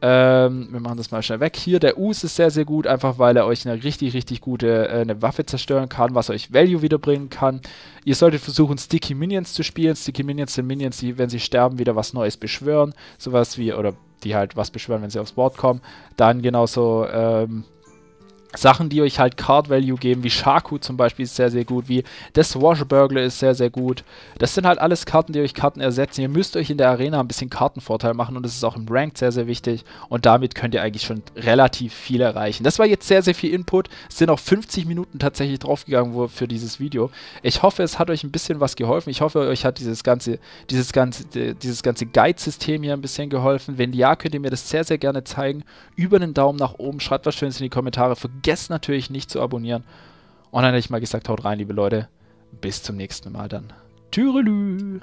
[SPEAKER 1] Ähm, wir machen das mal schnell weg. Hier, der Us ist sehr, sehr gut, einfach weil er euch eine richtig, richtig gute äh, eine Waffe zerstören kann, was euch Value wiederbringen kann. Ihr solltet versuchen, Sticky Minions zu spielen. Sticky Minions sind Minions, die, wenn sie sterben, wieder was Neues beschwören. Sowas wie, oder die halt was beschwören, wenn sie aufs Board kommen. Dann genauso ähm, Sachen, die euch halt Card Value geben, wie Shaku zum Beispiel ist sehr, sehr gut, wie der Swashburglar ist sehr, sehr gut. Das sind halt alles Karten, die euch Karten ersetzen. Ihr müsst euch in der Arena ein bisschen Kartenvorteil machen und das ist auch im Ranked sehr, sehr wichtig und damit könnt ihr eigentlich schon relativ viel erreichen. Das war jetzt sehr, sehr viel Input. Es sind auch 50 Minuten tatsächlich draufgegangen für dieses Video. Ich hoffe, es hat euch ein bisschen was geholfen. Ich hoffe, euch hat dieses ganze, dieses ganze, dieses ganze Guide-System hier ein bisschen geholfen. Wenn ja, könnt ihr mir das sehr, sehr gerne zeigen. Über einen Daumen nach oben, schreibt was Schönes in die Kommentare. Vergesst vergesst natürlich nicht zu abonnieren. Und dann hätte ich mal gesagt, haut rein, liebe Leute. Bis zum nächsten Mal dann. Türelü.